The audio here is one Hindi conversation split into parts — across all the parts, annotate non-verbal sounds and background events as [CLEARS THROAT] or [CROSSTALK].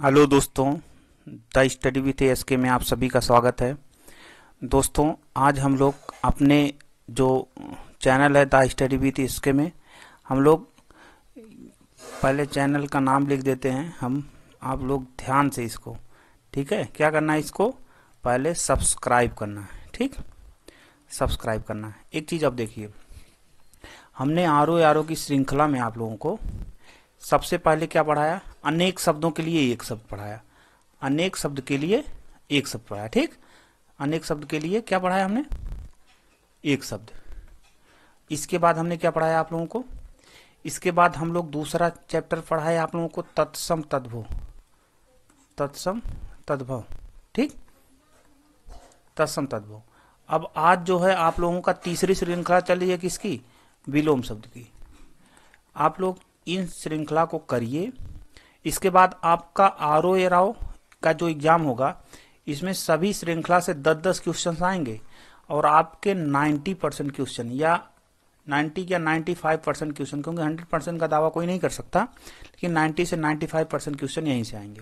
हेलो दोस्तों द स्टडी विथ एस के में आप सभी का स्वागत है दोस्तों आज हम लोग अपने जो चैनल है द स्टडी विथ एस के में हम लोग पहले चैनल का नाम लिख देते हैं हम आप लोग ध्यान से इसको ठीक है क्या करना है इसको पहले सब्सक्राइब करना है ठीक सब्सक्राइब करना है एक चीज़ अब देखिए हमने आर ओ आर ओ की श्रृंखला में आप लोगों को सबसे पहले क्या पढ़ाया अनेक शब्दों के लिए एक शब्द पढ़ाया अनेक शब्द के लिए एक शब्द पढ़ाया ठीक अनेक शब्द के लिए क्या पढ़ाया हमने एक शब्द इसके बाद हमने क्या पढ़ाया आप लोगों को इसके बाद हम लोग दूसरा चैप्टर पढ़ाया आप लोगों को तत्सम तद्भव तत्सम तद्भव ठीक तत्सम तद्भव अब आज जो है आप लोगों का तीसरी श्रृंखला चल रही है किसकी विलोम शब्द की आप लोग इन श्रृंखला को करिए इसके बाद आपका आर ओ एराव का जो एग्ज़ाम होगा इसमें सभी श्रृंखला से दस दस क्वेश्चन आएंगे और आपके नाइन्टी परसेंट क्वेश्चन या नाइन्टी या नाइन्टी फाइव परसेंट क्वेश्चन क्योंकि हंड्रेड परसेंट का दावा कोई नहीं कर सकता लेकिन नाइन्टी से नाइन्टी फाइव परसेंट क्वेश्चन यहीं से आएंगे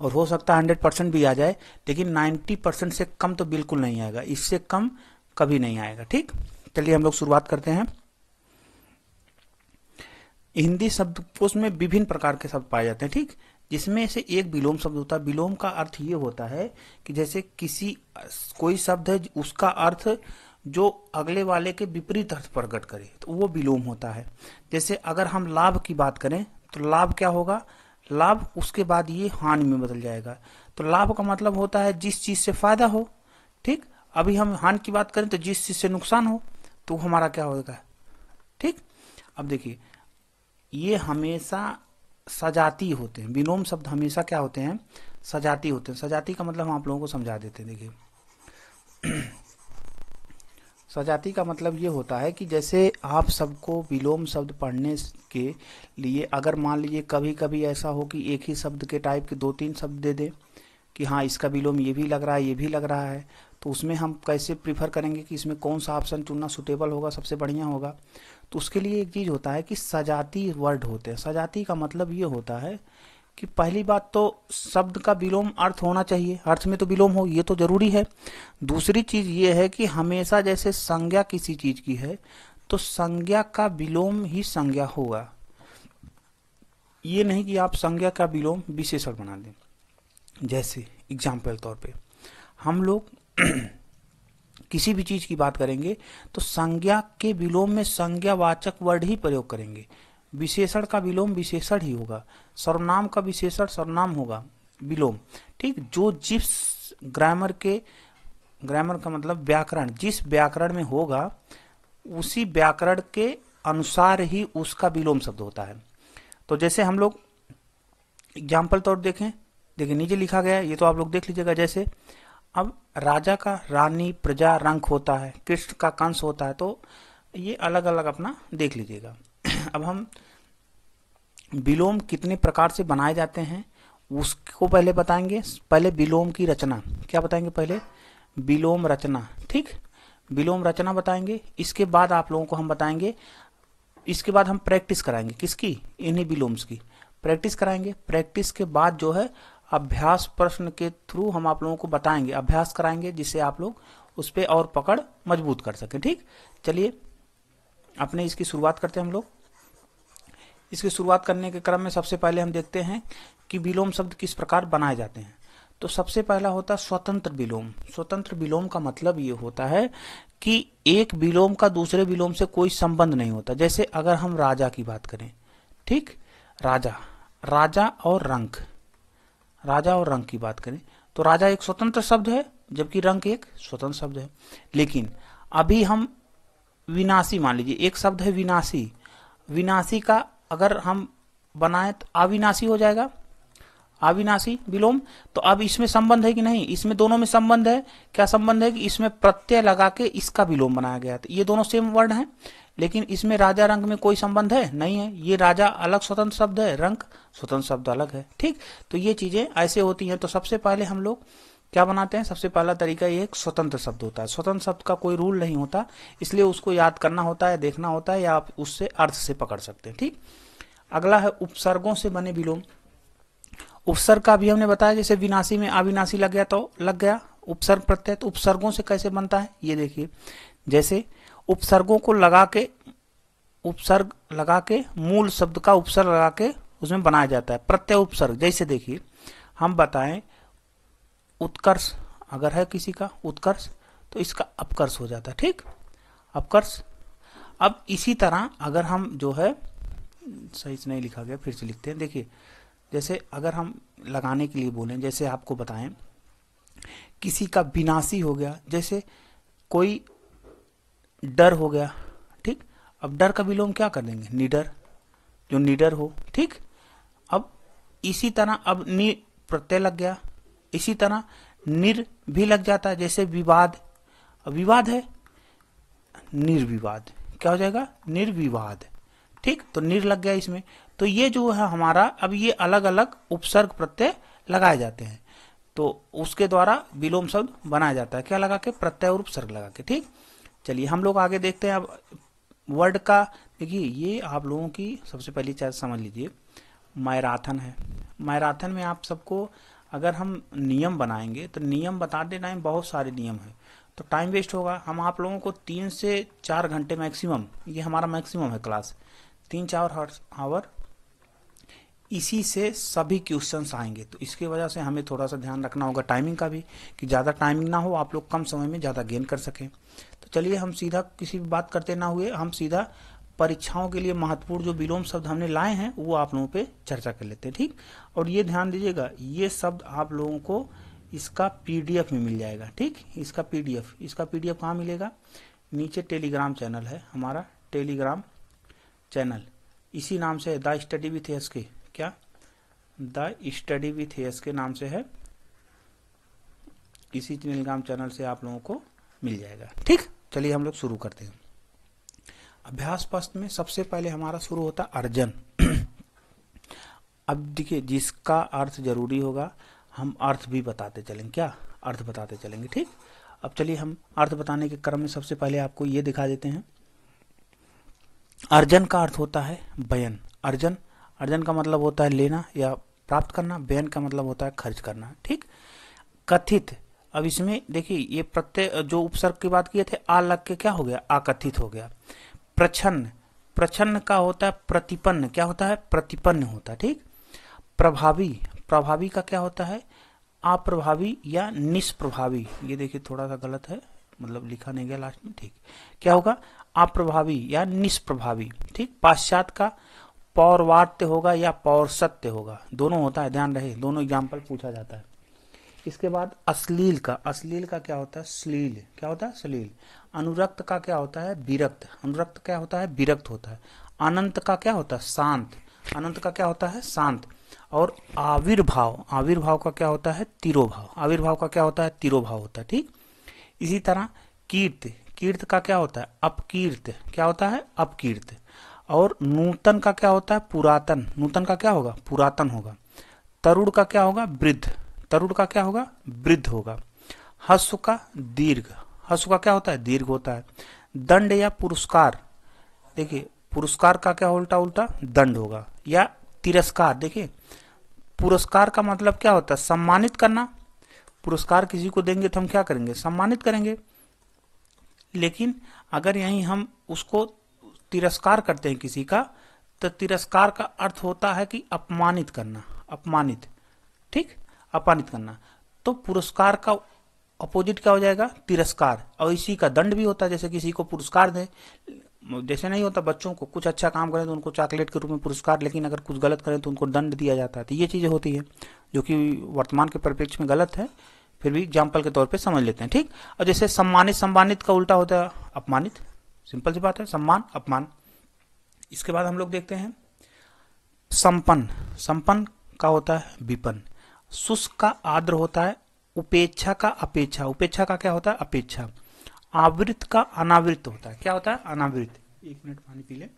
और हो सकता है हंड्रेड परसेंट भी आ जाए लेकिन नाइन्टी परसेंट से कम तो बिल्कुल नहीं आएगा इससे कम कभी नहीं आएगा ठीक चलिए हम लोग शुरुआत करते हैं हिंदी शब्दकोश में विभिन्न प्रकार के शब्द पाए जाते हैं ठीक जिसमें से एक विलोम शब्द होता है विलोम का अर्थ ये होता है कि जैसे किसी कोई शब्द है उसका अर्थ जो अगले वाले के विपरीत अर्थ प्रकट करे तो वो विलोम होता है जैसे अगर हम लाभ की बात करें तो लाभ क्या होगा लाभ उसके बाद ये हानि में बदल जाएगा तो लाभ का मतलब होता है जिस चीज से फायदा हो ठीक अभी हम हानि की बात करें तो जिस चीज से नुकसान हो तो हमारा क्या होगा ठीक अब देखिए ये हमेशा सजाती होते हैं विनोम शब्द हमेशा क्या होते हैं सजाती होते हैं सजाती का मतलब हम आप लोगों को समझा देते हैं देखिए [CLEARS THROAT] सजाती का मतलब ये होता है कि जैसे आप सबको विलोम शब्द पढ़ने के लिए अगर मान लीजिए कभी कभी ऐसा हो कि एक ही शब्द के टाइप के दो तीन शब्द दे दें कि हाँ इसका विलोम ये भी लग रहा है ये भी लग रहा है तो उसमें हम कैसे प्रीफर करेंगे कि इसमें कौन सा ऑप्शन चुनना सुटेबल होगा सबसे बढ़िया होगा तो उसके लिए एक चीज़ होता है कि सजाती वर्ड होते हैं सजाती का मतलब ये होता है कि पहली बात तो शब्द का विलोम अर्थ होना चाहिए अर्थ में तो विलोम हो ये तो जरूरी है दूसरी चीज़ ये है कि हमेशा जैसे संज्ञा किसी चीज़ की है तो संज्ञा का विलोम ही संज्ञा होगा ये नहीं कि आप संज्ञा का विलोम विशेषण बना दें जैसे एग्जाम्पल तौर पे हम लोग [CLEARS THROAT] किसी भी चीज की बात करेंगे तो संज्ञा के विलोम में संज्ञावाचक वर्ड ही प्रयोग करेंगे विशेषण का विलोम विशेषण ही होगा सर्वनाम का विशेषण सर्वनाम होगा विलोम ठीक जो जिस ग्रामर के ग्रामर का मतलब व्याकरण जिस व्याकरण में होगा उसी व्याकरण के अनुसार ही उसका विलोम शब्द होता है तो जैसे हम लोग एग्जाम्पल तौर देखें देखिए नीचे लिखा गया ये तो आप लोग देख लीजिएगा जैसे अब राजा का रानी प्रजा रंक होता है कृष्ण का कंस होता है तो ये अलग अलग अपना देख लीजिएगा [CLEARS THROAT] अब हम विलोम कितने प्रकार से बनाए जाते हैं उसको पहले बताएंगे पहले विलोम की रचना क्या बताएंगे पहले विलोम रचना ठीक विलोम रचना बताएंगे इसके बाद आप लोगों को हम बताएंगे इसके बाद हम प्रैक्टिस कराएंगे किसकी इन्हीं विलोम्स की प्रैक्टिस कराएंगे प्रैक्टिस के बाद जो है अभ्यास प्रश्न के थ्रू हम आप लोगों को बताएंगे अभ्यास कराएंगे जिससे आप लोग उस पर और पकड़ मजबूत कर सकें ठीक चलिए अपने इसकी शुरुआत करते हैं हम लोग इसकी शुरुआत करने के क्रम में सबसे पहले हम देखते हैं कि विलोम शब्द किस प्रकार बनाए जाते हैं तो सबसे पहला होता है स्वतंत्र विलोम स्वतंत्र विलोम का मतलब ये होता है कि एक विलोम का दूसरे विलोम से कोई संबंध नहीं होता जैसे अगर हम राजा की बात करें ठीक राजा राजा और रंक राजा और रंग की बात करें तो राजा एक स्वतंत्र शब्द है जबकि रंग एक स्वतंत्र शब्द है लेकिन अभी हम विनाशी मान लीजिए एक शब्द है विनाशी विनाशी का अगर हम बनाए तो अविनाशी हो जाएगा अविनाशी विलोम तो अब इसमें संबंध है कि नहीं इसमें दोनों में संबंध है क्या संबंध है कि इसमें प्रत्यय लगा के इसका विलोम बनाया गया था तो ये दोनों सेम वर्ड हैं लेकिन इसमें राजा रंग में कोई संबंध है नहीं है ये राजा अलग स्वतंत्र शब्द है रंग स्वतंत्र शब्द अलग है ठीक तो ये चीजें ऐसे होती हैं तो सबसे पहले हम लोग क्या बनाते हैं सबसे पहला तरीका ये एक स्वतंत्र शब्द होता है स्वतंत्र शब्द का कोई रूल नहीं होता इसलिए उसको याद करना होता है देखना होता है या आप उससे अर्थ से पकड़ सकते हैं ठीक अगला है उपसर्गों से बने विलोम उपसर्ग का भी हमने बताया जैसे विनाशी में अविनाशी लग गया तो लग गया उपसर्ग प्रत्यय तो उपसर्गों से कैसे बनता है ये देखिए जैसे उपसर्गों को लगा के उपसर्ग लगा के मूल शब्द का उपसर्ग लगा के उसमें बनाया जाता है प्रत्यय उपसर्ग जैसे देखिए हम बताएं उत्कर्ष अगर है किसी का उत्कर्ष तो इसका अपकर्ष हो जाता है ठीक अपकर्ष अब इसी तरह अगर हम जो है सही से नहीं लिखा गया फिर से लिखते हैं देखिए जैसे अगर हम लगाने के लिए बोलें जैसे आपको बताएं किसी का विनाशी हो गया जैसे कोई डर हो गया ठीक अब डर का विलोम क्या कर देंगे निडर जो निडर हो ठीक अब इसी तरह अब नि प्रत्यय लग गया इसी तरह निर भी लग जाता है जैसे विवाद विवाद है निर्विवाद क्या हो जाएगा निर्विवाद ठीक तो निर लग गया इसमें तो ये जो है हमारा अब ये अलग अलग उपसर्ग प्रत्यय लगाए जाते हैं तो उसके द्वारा विलोम शब्द बनाया जाता है क्या लगा के प्रत्यय और उपसर्ग लगा के ठीक चलिए हम लोग आगे देखते हैं अब वर्ड का देखिए ये आप लोगों की सबसे पहली चीज समझ लीजिए मैराथन है मैराथन में आप सबको अगर हम नियम बनाएंगे तो नियम बताते टाइम बहुत सारे नियम हैं तो टाइम वेस्ट होगा हम आप लोगों को तीन से चार घंटे मैक्सिमम ये हमारा मैक्सिमम है क्लास तीन चार आवर इसी से सभी क्वेश्चंस आएंगे तो इसकी वजह से हमें थोड़ा सा ध्यान रखना होगा टाइमिंग का भी कि ज़्यादा टाइमिंग ना हो आप लोग कम समय में ज़्यादा गेन कर सकें तो चलिए हम सीधा किसी भी बात करते ना हुए हम सीधा परीक्षाओं के लिए महत्वपूर्ण जो विलोम शब्द हमने लाए हैं वो आप लोगों पे चर्चा कर लेते हैं ठीक और ये ध्यान दीजिएगा ये शब्द आप लोगों को इसका पी में मिल जाएगा ठीक इसका पी इसका पी कहाँ मिलेगा नीचे टेलीग्राम चैनल है हमारा टेलीग्राम चैनल इसी नाम से द स्टडी विथ एस के क्या द स्टडी विथ हेयर्स के नाम से है इसी टेलीग्राम चैनल से आप लोगों को मिल जाएगा ठीक चलिए हम लोग शुरू करते हैं अभ्यास पश्च में सबसे पहले हमारा शुरू होता अर्जन अब देखिए जिसका अर्थ जरूरी होगा हम अर्थ भी बताते चलेंगे क्या अर्थ बताते चलेंगे ठीक अब चलिए हम अर्थ बताने के क्रम में सबसे पहले आपको ये दिखा देते हैं अर्जन का अर्थ होता है बयन अर्जन अर्जन का मतलब होता है लेना या प्राप्त करना बेन का मतलब होता है खर्च करना ठीक कथित अब इसमें देखिए ये प्रत्यय जो उपसर्ग की बात किए थे आ लग के क्या हो गया आकथित हो गया प्रछन्न प्रछन्न का होता है प्रतिपन्न क्या होता है प्रतिपन्न होता है ठीक प्रभावी प्रभावी का क्या होता है अप्रभावी या निष्प्रभावी ये देखिए थोड़ा सा गलत है मतलब लिखा नहीं गया लास्ट में ठीक क्या होगा अप्रभावी या निष्प्रभावी ठीक पाश्चात का पौरवाट्य होगा या पौर सत्य होगा दोनों होता है ध्यान रहे दोनों एग्जाम्पल पूछा जाता है इसके बाद अश्लील का अश्लील का क्या होता है श्लील क्या होता है श्लील अनुरक्त का क्या होता है विरक्त अनुरक्त क्या होता है विरक्त होता है अनंत का क्या होता है शांत अनंत का क्या होता है शांत और आविर्भाव आविर्भाव का क्या होता है तिरोभाव आविर्भाव का क्या होता है तिरोभाव होता है ठीक इसी तरह कीर्त कीर्त का क्या होता है अपकीर्त क्या होता है अपकीर्त और नूतन का क्या होता है पुरातन नूतन का क्या होगा पुरातन होगा तरुण का क्या होगा वृद्ध तरुण का क्या होगा वृद्ध होगा हस्व का दीर्घ हस्व का क्या होता है दीर्घ होता है दंड या पुरस्कार देखिए पुरस्कार का क्या उल्टा उल्टा दंड होगा या तिरस्कार देखिए पुरस्कार का मतलब क्या होता है सम्मानित करना पुरस्कार किसी को देंगे तो हम क्या करेंगे सम्मानित करेंगे लेकिन अगर यहीं हम उसको तिरस्कार करते हैं किसी का तो तिरस्कार का अर्थ होता है कि अपमानित करना अपमानित ठीक अपमानित करना तो पुरस्कार का अपोजिट क्या हो जाएगा तिरस्कार और इसी का दंड भी होता है जैसे किसी को पुरस्कार दें जैसे नहीं होता बच्चों को कुछ अच्छा काम करें तो उनको चॉकलेट के रूप में पुरस्कार लेकिन अगर कुछ गलत करें तो उनको दंड दिया जाता है तो ये चीज़ें होती है जो कि वर्तमान के परिप्रेक्ष में गलत है फिर भी एग्जाम्पल के तौर पे समझ लेते हैं ठीक और जैसे सम्मानित सम्मानित का उल्टा होता है अपमानित सिंपल सी बात है सम्मान अपमान इसके बाद हम लोग देखते हैं संपन्न संपन्न का होता है विपन्न शुष्क का आद्र होता है उपेक्षा का अपेक्षा उपेक्षा का क्या होता है अपेक्षा आवृत का अनावृत होता है क्या होता है अनावृत एक मिनट पानी पी ले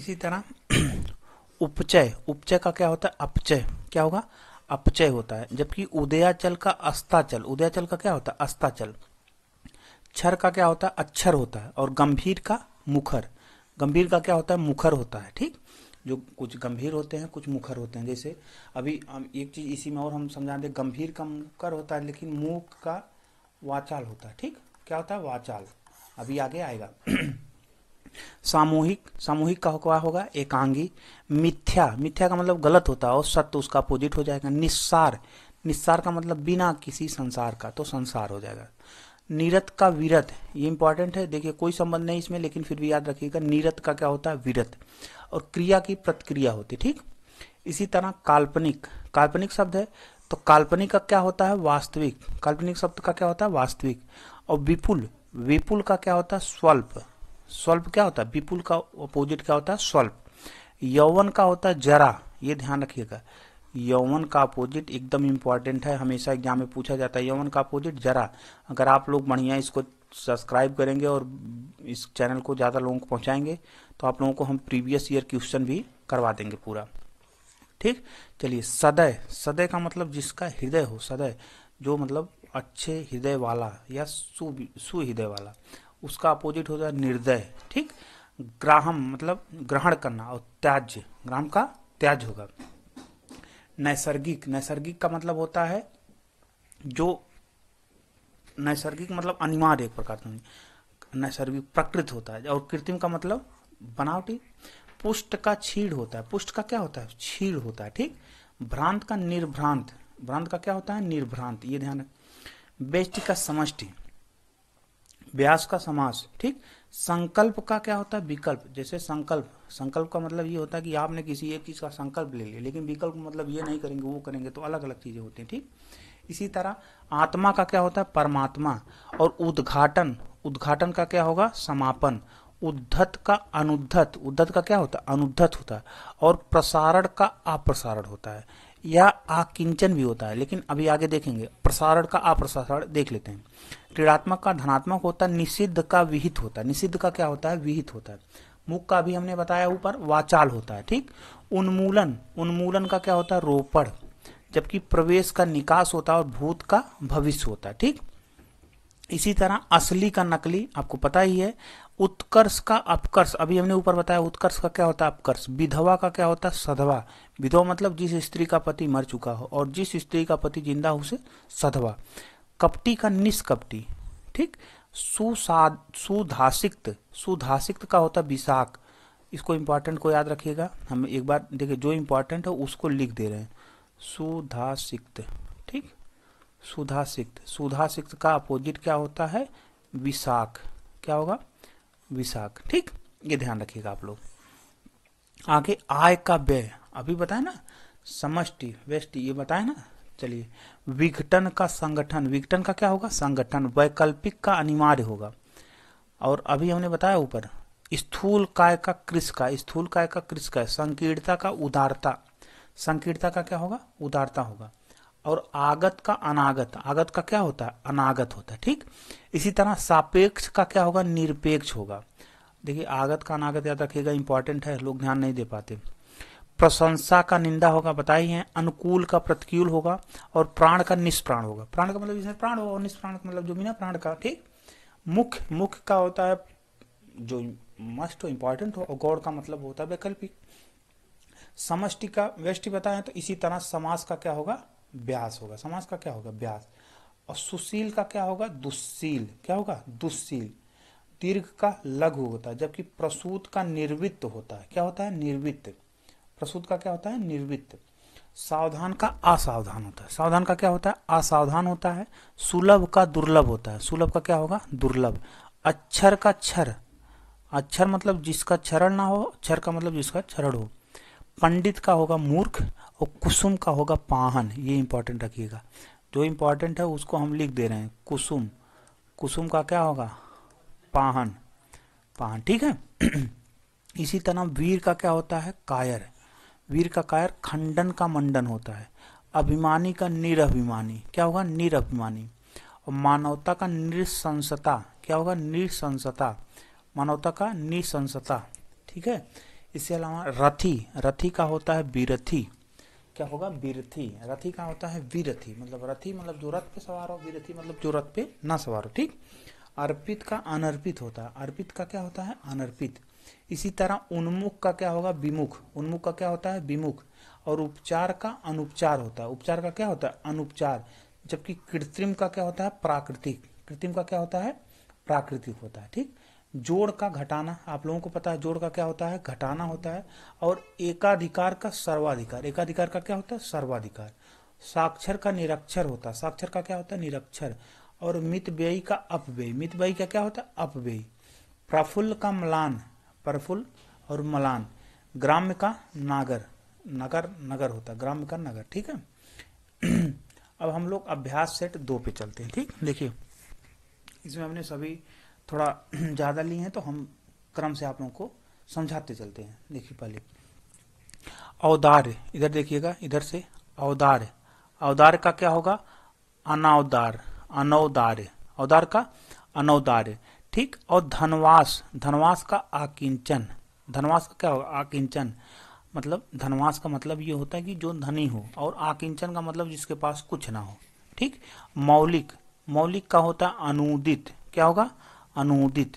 इसी तरह [CLEARS THROAT] उपचय उपचय का क्या होता है अपचय क्या होगा अपचय होता है जबकि उदयाचल का अस्ताचल उदयाचल का क्या होता है अस्ताचल क्षर का क्या होता है अक्षर होता है और गंभीर का मुखर गंभीर का क्या होता है मुखर होता है ठीक जो कुछ गंभीर होते हैं कुछ मुखर होते हैं जैसे अभी हम एक चीज़ इसी में और हम समझा दें गंभीर का मुखर होता है लेकिन मुख का वाचाल होता है ठीक क्या होता है वाचाल अभी आगे आएगा [CLEARS THROAT] सामूहिक सामूहिक का क्या होगा एकांगी मिथ्या मिथ्या का मतलब गलत होता है और सत्य उसका अपोजिट हो जाएगा निस्सार निस्सार का मतलब बिना किसी संसार का तो संसार हो जाएगा नीरत का विरत ये इंपॉर्टेंट है देखिए कोई संबंध नहीं इसमें लेकिन फिर भी याद रखिएगा नीरत का क्या होता है विरत और क्रिया की प्रतिक्रिया होती ठीक इसी तरह काल्पनिक काल्पनिक शब्द है तो काल्पनिक का क्या होता है वास्तविक काल्पनिक शब्द का क्या होता है वास्तविक और विपुल विपुल का क्या होता है स्वल्प स्वल्प क्या होता है विपुल का अपोजिट क्या होता है स्वल्प यौवन का होता है जरा ये ध्यान रखिएगा यौवन का अपोजिट एकदम इम्पॉर्टेंट है हमेशा एग्जाम में पूछा जाता है यौवन का अपोजिट जरा अगर आप लोग बढ़िया इसको सब्सक्राइब करेंगे और इस चैनल को ज़्यादा लोगों को पहुँचाएंगे तो आप लोगों को हम प्रीवियस ईयर क्वेश्चन भी करवा देंगे पूरा ठीक चलिए सदय सदय का मतलब जिसका हृदय हो सदय जो मतलब अच्छे हृदय वाला या सुहृदय वाला उसका अपोजिट होता है निर्दय ठीक ग्राहम मतलब ग्रहण करना और त्याज्य ग्राम का त्याज होगा नैसर्गिक नैसर्गिक का मतलब होता है जो नैसर्गिक मतलब अनिवार्य एक प्रकार से नैसर्गिक प्रकृत होता है और कृत्रिम का मतलब बनावटी पुष्ट का छीड़ होता है पुष्ट का क्या होता है छीड़ होता है ठीक भ्रांत का निर्भ्रांत भ्रांत का क्या होता है निर्भ्रांत ये ध्यान बेष्टि का समष्टि व्यास का समास ठीक संकल्प का क्या होता है विकल्प जैसे संकल्प संकल्प का मतलब ये होता है कि आपने किसी एक चीज़ का संकल्प ले लिया लेकिन विकल्प मतलब ये नहीं करेंगे वो करेंगे तो अलग अलग चीज़ें होती हैं ठीक इसी तरह आत्मा का क्या होता है परमात्मा और उद्घाटन उद्घाटन का क्या होगा समापन उद्धत का अनुद्धत उद्धत का क्या होता है अनुद्धत होता है और प्रसारण का अप्रसारण होता है या आकिंचन भी होता है लेकिन अभी आगे देखेंगे प्रसारण का अप्रसारण देख लेते हैं क्रीड़ात्मक का धनात्मक होता है निषिद्ध का विहित होता है निषिद्ध का क्या होता है विहित होता है मुख का भी हमने बताया ऊपर वाचाल होता है ठीक उन्मूलन उन्मूलन का क्या होता है रोपण जबकि प्रवेश का निकास होता है और भूत का भविष्य होता है ठीक इसी तरह असली का नकली आपको पता ही है उत्कर्ष का अपकर्ष अभी हमने ऊपर बताया उत्कर्ष का क्या होता है अपकर्ष विधवा का क्या होता है सधवा विधवा मतलब जिस स्त्री का पति मर चुका हो और जिस स्त्री का पति जिंदा हो उसे सधवा कपटी का निष्कपटी ठीक सुसाद सुधासिक्त सुधासिक्त का होता है विशाख इसको इम्पॉर्टेंट को याद रखिएगा हम एक बार देखिए जो इम्पॉर्टेंट है उसको लिख दे रहे हैं सुधासिक्त ठीक सुधासिक्त सुधासिक्त का अपोजिट क्या होता है विशाख क्या होगा विशाख ठीक ये ध्यान रखिएगा आप लोग आगे आय का व्यय अभी बताया ना समष्टि वेष्टि ये बताया ना चलिए विघटन का संगठन विघटन का क्या होगा संगठन वैकल्पिक का अनिवार्य होगा और अभी हमने बताया ऊपर स्थूल काय का कृष का स्थूल काय का कृष का संकीर्णता का उदारता संकीर्णता का क्या होगा उदारता होगा और आगत का अनागत आगत का क्या होता है अनागत होता है ठीक इसी तरह सापेक्ष का क्या होगा निरपेक्ष होगा देखिए आगत का अनागत याद रखिएगा इंपॉर्टेंट है लोग ध्यान नहीं दे पाते प्रशंसा का निंदा होगा है अनुकूल का प्रतिकूल होगा और प्राण का निष्प्राण होगा प्राण का मतलब इसमें प्राण होगा और निष्प्राण का मतलब जो बिना प्राण का ठीक मुख मुख का होता है जो मस्ट हो इंपॉर्टेंट हो और गौड़ का मतलब होता है वैकल्पिक समष्टि का व्यष्टि बताएं तो इसी तरह समास का क्या होगा ब्यास होगा समास का क्या होगा ब्यास और सुशील का क्या होगा दुशील क्या होगा दुशील दीर्घ का लघु होता है जबकि प्रसूत का निर्वित्त होता है क्या होता है निर्वित्त प्रसूत का क्या होता है निर्वित्त सावधान का असावधान होता है सावधान का क्या होता है असावधान होता है सुलभ का दुर्लभ होता है सुलभ का क्या होगा दुर्लभ अक्षर का क्षर अक्षर मतलब जिसका क्षरण ना हो अक्षर का मतलब जिसका क्षरण हो पंडित का होगा मूर्ख और कुसुम का होगा पाहन ये इंपॉर्टेंट रखिएगा जो इंपॉर्टेंट है उसको हम लिख दे रहे हैं कुसुम कुसुम का क्या होगा पाहन पाहन ठीक है [CLEARS THROAT] इसी तरह वीर का क्या होता है कायर वीर का कायर खंडन का मंडन होता है अभिमानी का निरभिमानी क्या होगा निरभिमानी और मानवता का निसंसता क्या होगा निसंसता मानवता का निसंसता ठीक है इसके अलावा रथी रथी का होता है बीरथी क्या होगा बीरथी रथी क्या होता है वीरथी मतलब रथी मतलब जो रथ पे सवार हो वीरथी मतलब जो रथ पे ना सवार हो ठीक अर्पित का अनर्पित होता है अर्पित का क्या होता है अनर्पित इसी तरह उन्मुख का क्या होगा विमुख उन्मुख का क्या होता है विमुख और उपचार का अनुपचार होता है उपचार का क्या होता है अनुपचार जबकि कृत्रिम का क्या होता है प्राकृतिक कृत्रिम का क्या होता है प्राकृतिक होता है ठीक जोड़ का घटाना आप लोगों को पता है जोड़ का क्या होता है घटाना होता है और एकाधिकार का सर्वाधिकार एकाधिकार का क्या होता है सर्वाधिकार साक्षर का निरक्षर होता है साक्षर का क्या होता है निरक्षर और मित व्ययी का अपव्यय मित व्ययी का क्या होता है अपव्ययी प्रफुल्ल का मलान प्रफुल्ल और मलान ग्राम्य का नागर नगर नगर होता ग्राम्य का नगर ठीक है [CLEARS THROAT] अब हम लोग अभ्यास सेट दो पे चलते हैं ठीक देखिए इसमें हमने सभी थोड़ा [CLEARS THROAT] ज़्यादा लिए हैं तो हम क्रम से आप लोगों को समझाते चलते हैं देखिए पहले अवदार इधर देखिएगा इधर से अवदार अवदार का क्या होगा अनावदार अनौदार अवदार का अनौदार ठीक और धनवास धनवास का आकिंचन धनवास का क्या होगा आकिंचन मतलब धनवास का मतलब ये होता है कि जो धनी हो और आकिंचन का मतलब जिसके पास कुछ ना हो ठीक मौलिक मौलिक का होता है अनुदित क्या होगा अनुमोदित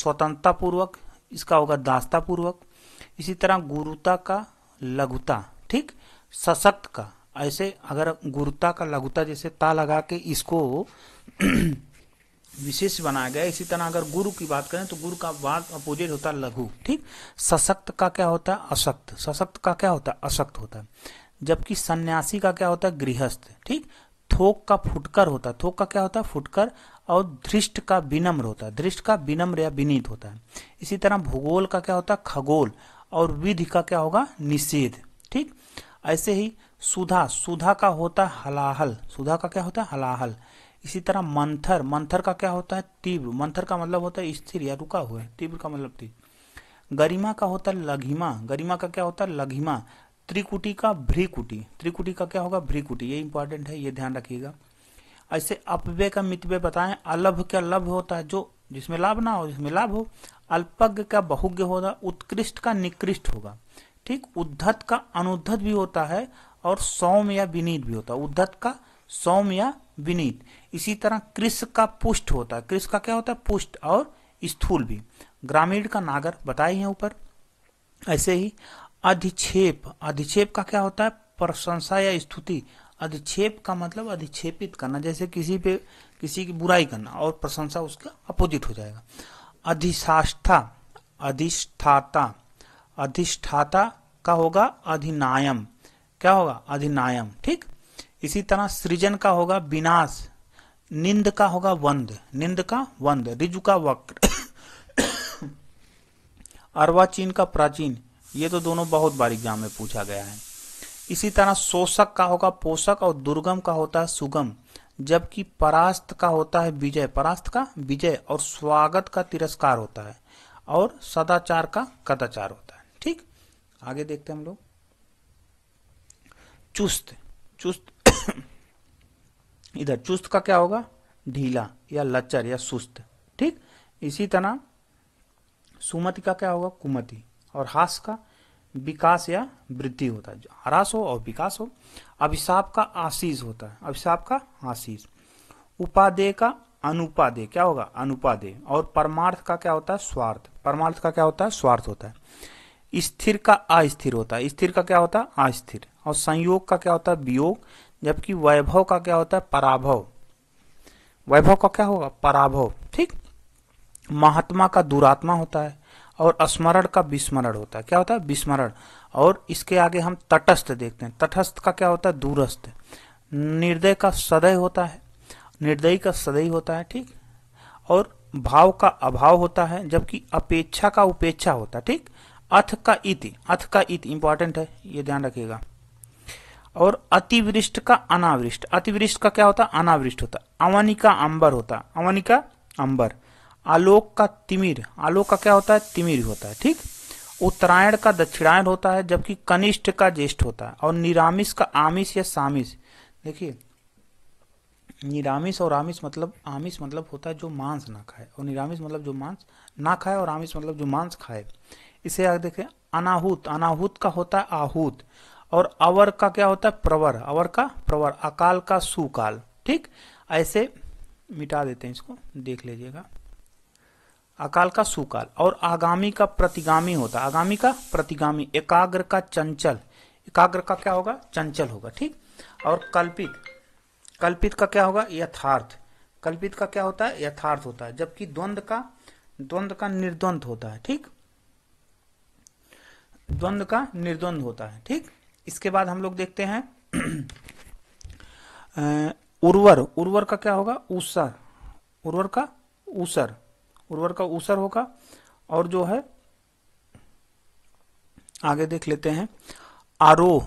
स्वतंत्रतापूर्वक इसका होगा पूर्वक इसी तरह गुरुता का लघुता ठीक सशक्त का ऐसे अगर गुरुता का लघुता जैसे ता लगा के इसको [CLEARS THROAT] विशेष बनाया गया इसी तरह अगर गुरु की बात करें तो गुरु का बाद अपोजिट होता है लघु ठीक सशक्त का क्या होता है अशक्त सशक्त का क्या होता है अशक्त होता है जबकि सन्यासी का क्या होता है गृहस्थ ठीक थोक का फुटकर होता है थोक का क्या होता है फुटकर और धृष्ट का विनम्र होता है धृष्ट का विनम्र या विनीत होता है इसी तरह भूगोल का क्या होता है खगोल और विधि का क्या होगा निषेध ठीक ऐसे ही सुधा सुधा का होता है हलाहल सुधा का क्या होता है हलाहल इसी तरह मंथर मंथर का क्या होता है तीव्र मंथर का मतलब होता है स्थिर या रुका हुआ है तीव्र का मतलब तीव्र गरिमा का होता है लघिमा गरिमा का क्या होता है लघिमा त्रिकुटी का भ्रिकुटी त्रिकुटी का क्या होगा भ्रिकुटी ये इंपॉर्टेंट है ये ध्यान रखिएगा ऐसे अपव्यय का मितव्य बताएं अलभ क्या लभ होता है जो जिसमें लाभ ना हो जिसमें लाभ हो अल्पज्ञ का बहुज्ञ होगा उत्कृष्ट का निकृष्ट होगा ठीक उद्धत का अनुद्धत भी होता है और सौम या विनीत भी होता है उद्धत का सौम या विनीत इसी तरह कृष का पुष्ट होता है कृष का क्या होता है पुष्ट और स्थूल भी ग्रामीण का नागर बताए हैं ऊपर ऐसे ही अधिक्षेप अधिक्षेप का क्या होता है प्रशंसा या स्तुति अधिक्षेप का मतलब अधिक्षेपित करना जैसे किसी पे किसी की बुराई करना और प्रशंसा उसका अपोजिट हो जाएगा अधिशाष्ठा अधिष्ठाता अधिष्ठाता का होगा अधिनायम क्या होगा अधिनायम ठीक इसी तरह सृजन का होगा विनाश निंद का होगा वंद निंद का वंद रिजु का वक्र [COUGHS] अरवाचीन का प्राचीन ये तो दोनों बहुत बार एग्जाम में पूछा गया है इसी तरह शोषक का होगा पोषक और दुर्गम का होता है सुगम जबकि परास्त का होता है विजय परास्त का विजय और स्वागत का तिरस्कार होता है और सदाचार का कदाचार होता है ठीक आगे देखते हैं हम लोग चुस्त चुस्त [COUGHS] इधर चुस्त का क्या होगा ढीला या लच्चर या सुस्त ठीक इसी तरह सुमति का क्या होगा कुमति और हास का विकास या वृद्धि होता है ह्रास हो और विकास हो अभिशाप का आशीष होता है अभिशाप का आशीष उपादेय का अनुपादे क्या होगा अनुपादे और परमार्थ का क्या होता है स्वार्थ परमार्थ का क्या होता है स्वार्थ होता है स्थिर का अस्थिर होता है स्थिर का क्या होता है अस्थिर और संयोग का क्या होता है वियोग जबकि वैभव का क्या होता है पराभव वैभव का क्या होगा पराभव ठीक महात्मा का दुरात्मा होता है और स्मरण का विस्मरण होता है क्या होता है विस्मरण और इसके आगे हम तटस्थ देखते हैं तटस्थ का क्या होता है दूरस्थ निर्दय का सदय होता है निर्दयी का सदय होता है ठीक और भाव का अभाव होता है जबकि अपेक्षा का उपेक्षा होता है ठीक अथ का इति अथ का इति इंपॉर्टेंट है ये ध्यान रखिएगा और अतिवृष्ट का अनावृष्ट अतिवृष्ट का क्या होता है अनावृष्ट होता अवनिका अंबर होता अवनिका अंबर आलोक का तिमिर आलोक का क्या होता है तिमिर होता है ठीक उत्तरायण का दक्षिणायण होता है जबकि कनिष्ठ का ज्येष्ठ होता है और निरामिष का आमिष या सामिष देखिए निरामिष और आमिष मतलब आमिष मतलब होता है जो मांस ना खाए और निरामिष मतलब जो मांस ना खाए और आमिष मतलब जो मांस खाए इसे आप देखें अनाहूत अनाहूत का होता है आहूत और अवर का क्या होता है प्रवर अवर का प्रवर अकाल का सुकाल ठीक ऐसे मिटा देते हैं इसको देख लीजिएगा अकाल का सुकाल और आगामी का प्रतिगामी होता है आगामी का प्रतिगामी एकाग्र का चंचल एकाग्र का क्या होगा चंचल होगा ठीक और कल्पित कल्पित का क्या होगा यथार्थ कल्पित का क्या होता है यथार्थ होता है जबकि द्वंद का द्वंद का निर्द्वंद होता है ठीक द्वंद का निर्द्वंद होता है ठीक इसके बाद हम लोग देखते हैं [CLEARS THROAT] उर्वर उर्वर का क्या होगा ऊसर उर्वर का ऊसर उर्वर का ऊसर होगा और जो है आगे देख लेते हैं आरोह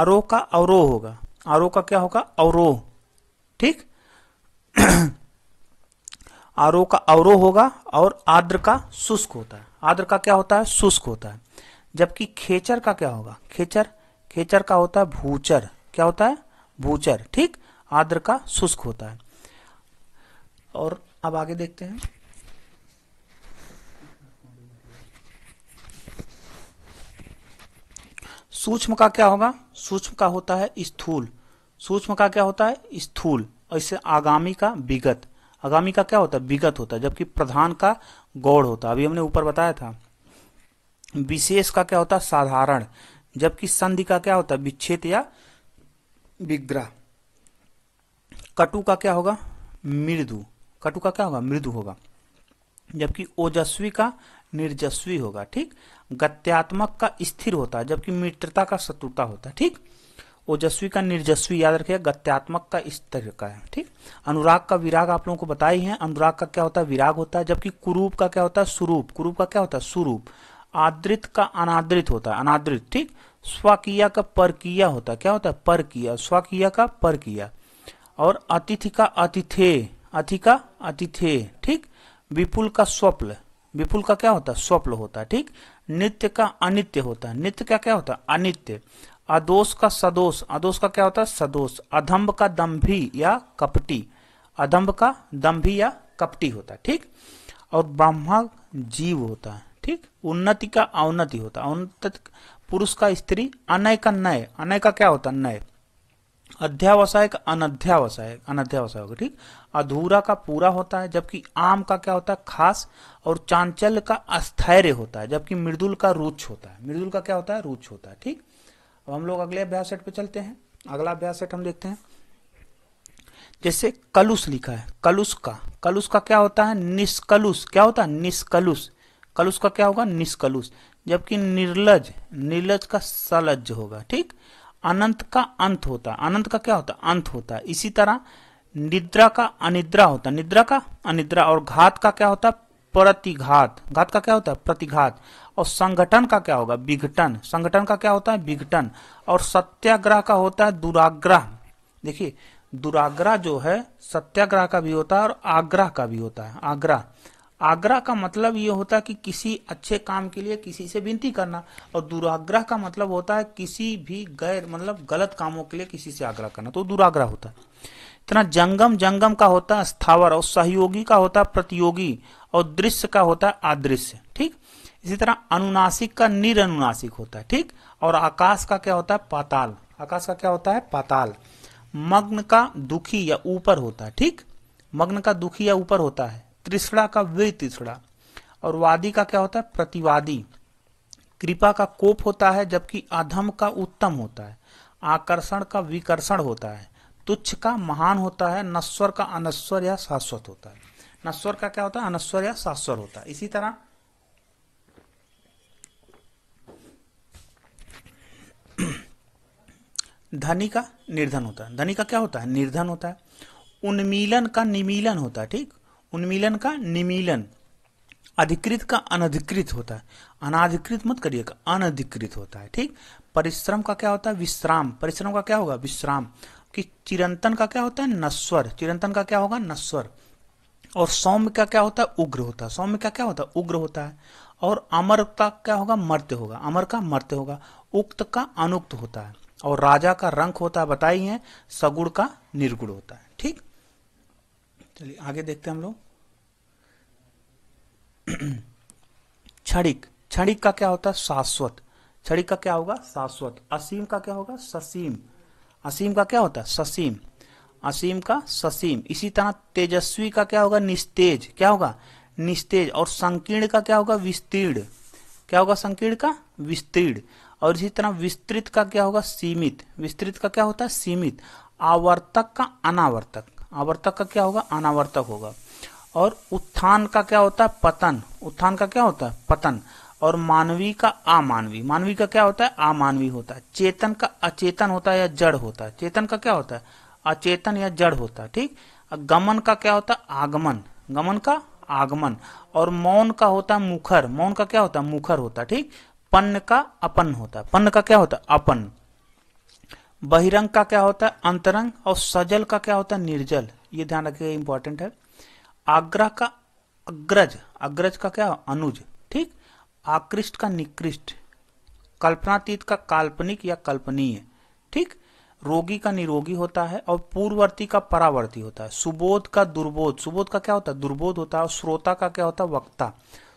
आरोह का अवरोह होगा आरोह का क्या होगा अवरोह ठीक [CLEARS THROAT] आरोह का अवरोह होगा और आद्र का शुष्क होता है आद्र का क्या होता है शुष्क होता है जबकि खेचर का क्या होगा खेचर खेचर का होता है भूचर क्या होता है भूचर ठीक आद्र का शुष्क होता है और अब आगे देखते हैं सूक्ष्म का क्या होगा सूक्ष्म का होता है स्थूल सूक्ष्म का क्या होता है स्थूल और इससे आगामी का विगत आगामी का क्या होता है विगत होता है जबकि प्रधान का गौड़ होता है अभी हमने ऊपर बताया था विशेष का क्या होता है साधारण जबकि संधि का क्या होता है विच्छेद या विग्रह कटु का क्या होगा मृदु कटु का क्या होगा मृदु होगा जबकि ओजस्वी का निर्जस्वी होगा ठीक गत्यात्मक का स्थिर होता है जबकि मित्रता का शत्रुता होता है ठीक ओजस्वी का निर्जस्वी याद रखिए गत्यात्मक का स्तर का है ठीक अनुराग का विराग आप लोगों को बताई है अनुराग का क्या होता है विराग होता है जबकि कुरूप का क्या होता है स्वरूप कुरूप का क्या होता है स्वरूप आदृत का अनादृत होता है अनादृत ठीक स्वकीय का किया होता है क्या होता है किया स्वकीय का किया और अतिथि का अतिथे अति का अतिथे ठीक विपुल का स्वप्ल विपुल का क्या होता है स्वप्न होता है ठीक नित्य का अनित्य होता है नित्य का क्या होता है अनित्य अदोष का सदोष अदोष का क्या होता है सदोष अधम्ब का दम्भी या कपटी अधम्ब का दम्भी या कपटी होता है ठीक और ब्रह्मा जीव होता है ठीक उन्नति का अवनति होता है पुरुष का स्त्री अनय का नय अनय का क्या होता है नय अध्यावसायिक अनध्यावसायिक अनध्यावसाय होगा ठीक अधूरा का पूरा होता है जबकि आम का क्या होता है खास और चांचल का अस्थैर्य होता है जबकि मृदुल का रुच होता है मृदुल का क्या होता है रुच होता है ठीक अब हम लोग अगले अभ्यास सेट पे चलते हैं अगला अभ्यास सेट हम देखते हैं जैसे कलुष लिखा है कलुष का कलुष का क्या होता है निष्कलुष क्या होता है निष्कलुष कलुष का क्या होगा निष्कलुष जबकि निर्लज निर्लज का सलज होगा ठीक अनंत का अंत होता है अनंत का क्या होता है अंत होता है इसी तरह निद्रा का अनिद्रा होता है निद्रा का अनिद्रा और घात का क्या होता है प्रतिघात घात का क्या होता है प्रतिघात और संगठन का क्या होगा विघटन संगठन का क्या होता है विघटन और सत्याग्रह का होता है दुराग्रह देखिए दुराग्रह जो है सत्याग्रह का भी होता है और आग्रह का भी होता है आग्रह आग्रह का मतलब ये होता है कि किसी अच्छे काम के लिए किसी से विनती करना और दुराग्रह का मतलब होता है किसी भी गैर मतलब गलत कामों के लिए किसी से आग्रह करना तो दुराग्रह होता है इतना जंगम जंगम का होता है स्थावर और सहयोगी का होता है प्रतियोगी और दृश्य का होता है आदृश्य ठीक इसी तरह अनुनासिक का निरनुनासिक होता है ठीक और आकाश का क्या होता है पाताल आकाश का क्या होता है पाताल मग्न का दुखी या ऊपर होता है ठीक मग्न का दुखी या ऊपर होता है तृष्णा का वे तृष्णा और वादी का क्या होता है प्रतिवादी कृपा का कोप होता है जबकि अधम का उत्तम होता है आकर्षण का विकर्षण होता है तुच्छ का महान होता है नस्वर का अनस्वर या शाश्वत होता है नस्वर का क्या होता है अनस्वर या शाश्वर होता है इसी तरह धनी का निर्धन होता है धनी का क्या होता है निर्धन होता है उन्मीलन का निमीलन होता है ठीक उन्मीलन का निमीलन अधिकृत का अनधिकृत होता है अनाधिकृत मत करिएगा अनधिकृत होता है ठीक परिश्रम का क्या होता है विश्राम परिश्रम का क्या होगा विश्राम कि चिरंतन का क्या होता है नस्वर चिरंतन का क्या होगा नस्वर और सौम्य का क्या होता है उग्र होता है सौम्य का क्या होता है उग्र होता है और अमर का क्या होगा मर्त्य होगा अमर का मर्त्य होगा उक्त का अनुक्त होता है और राजा का रंग होता है बताइए सगुण का निर्गुण होता है ठीक चलिए आगे देखते हैं हम लोग क्षणिक क्षणिक का क्या होता है शाश्वत क्षणिक का क्या होगा शाश्वत असीम का क्या होगा ससीम असीम का क्या होता है ससीम असीम का ससीम इसी तरह तेजस्वी का क्या होगा निस्तेज क्या होगा निस्तेज और संकीर्ण का क्या होगा विस्तीर्ण क्या होगा संकीर्ण का विस्तीर्ण और इसी तरह विस्तृत का क्या होगा सीमित विस्तृत का क्या होता है सीमित आवर्तक का अनावर्तक आवर्तक का क्या होगा अनावर्तक होगा और उत्थान का क्या होता है पतन उत्थान का क्या होता है पतन और मानवी का अमानवी मानवी का क्या होता है अमानवी होता है चेतन का अचेतन होता है या जड़ होता है चेतन का क्या होता है अचेतन या जड़ होता है ठीक गमन का क्या होता है आगमन गमन का आगमन और मौन का होता है मुखर मौन का क्या होता है मुखर होता है ठीक पन्न का अपन होता है पन्न का क्या होता है अपन बहिरंग का क्या होता है अंतरंग और सजल का क्या होता है निर्जल ये ध्यान रखिएगा इंपॉर्टेंट है आग्रह का अग्रज अग्रज का क्या अनुज ठीक आकृष्ट का निकृष्ट कल्पनातीत का काल्पनिक या कल्पनीय ठीक रोगी का निरोगी होता है और पूर्ववर्ती का परावर्ती होता है सुबोध का दुर्बोध सुबोध का क्या होता है दुर्बोध होता है और श्रोता का क्या होता है वक्ता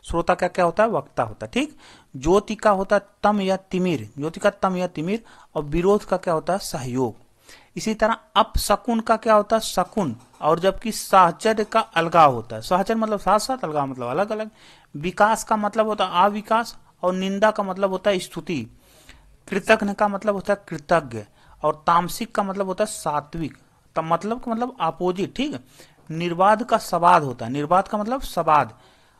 श्रोता का क्या होता है वक्ता होता है ठीक ज्योति का होता है तम या तिमिर ज्योति का तम या तिमिर और विरोध का क्या होता है सहयोग इसी तरह अपशकुन का क्या होता है शकुन और जबकि सहचर्य का अलगाव होता है सहचर मतलब साथ साथ अलगाव मतलब अलग अलग विकास का मतलब होता है अविकास और निंदा का मतलब होता है स्तुति कृतज्ञ का मतलब होता है कृतज्ञ और तामसिक का मतलब होता है सात्विक मतलब का मतलब अपोजिट ठीक निर्वाद का सवाद होता है निर्वाद का मतलब सवाद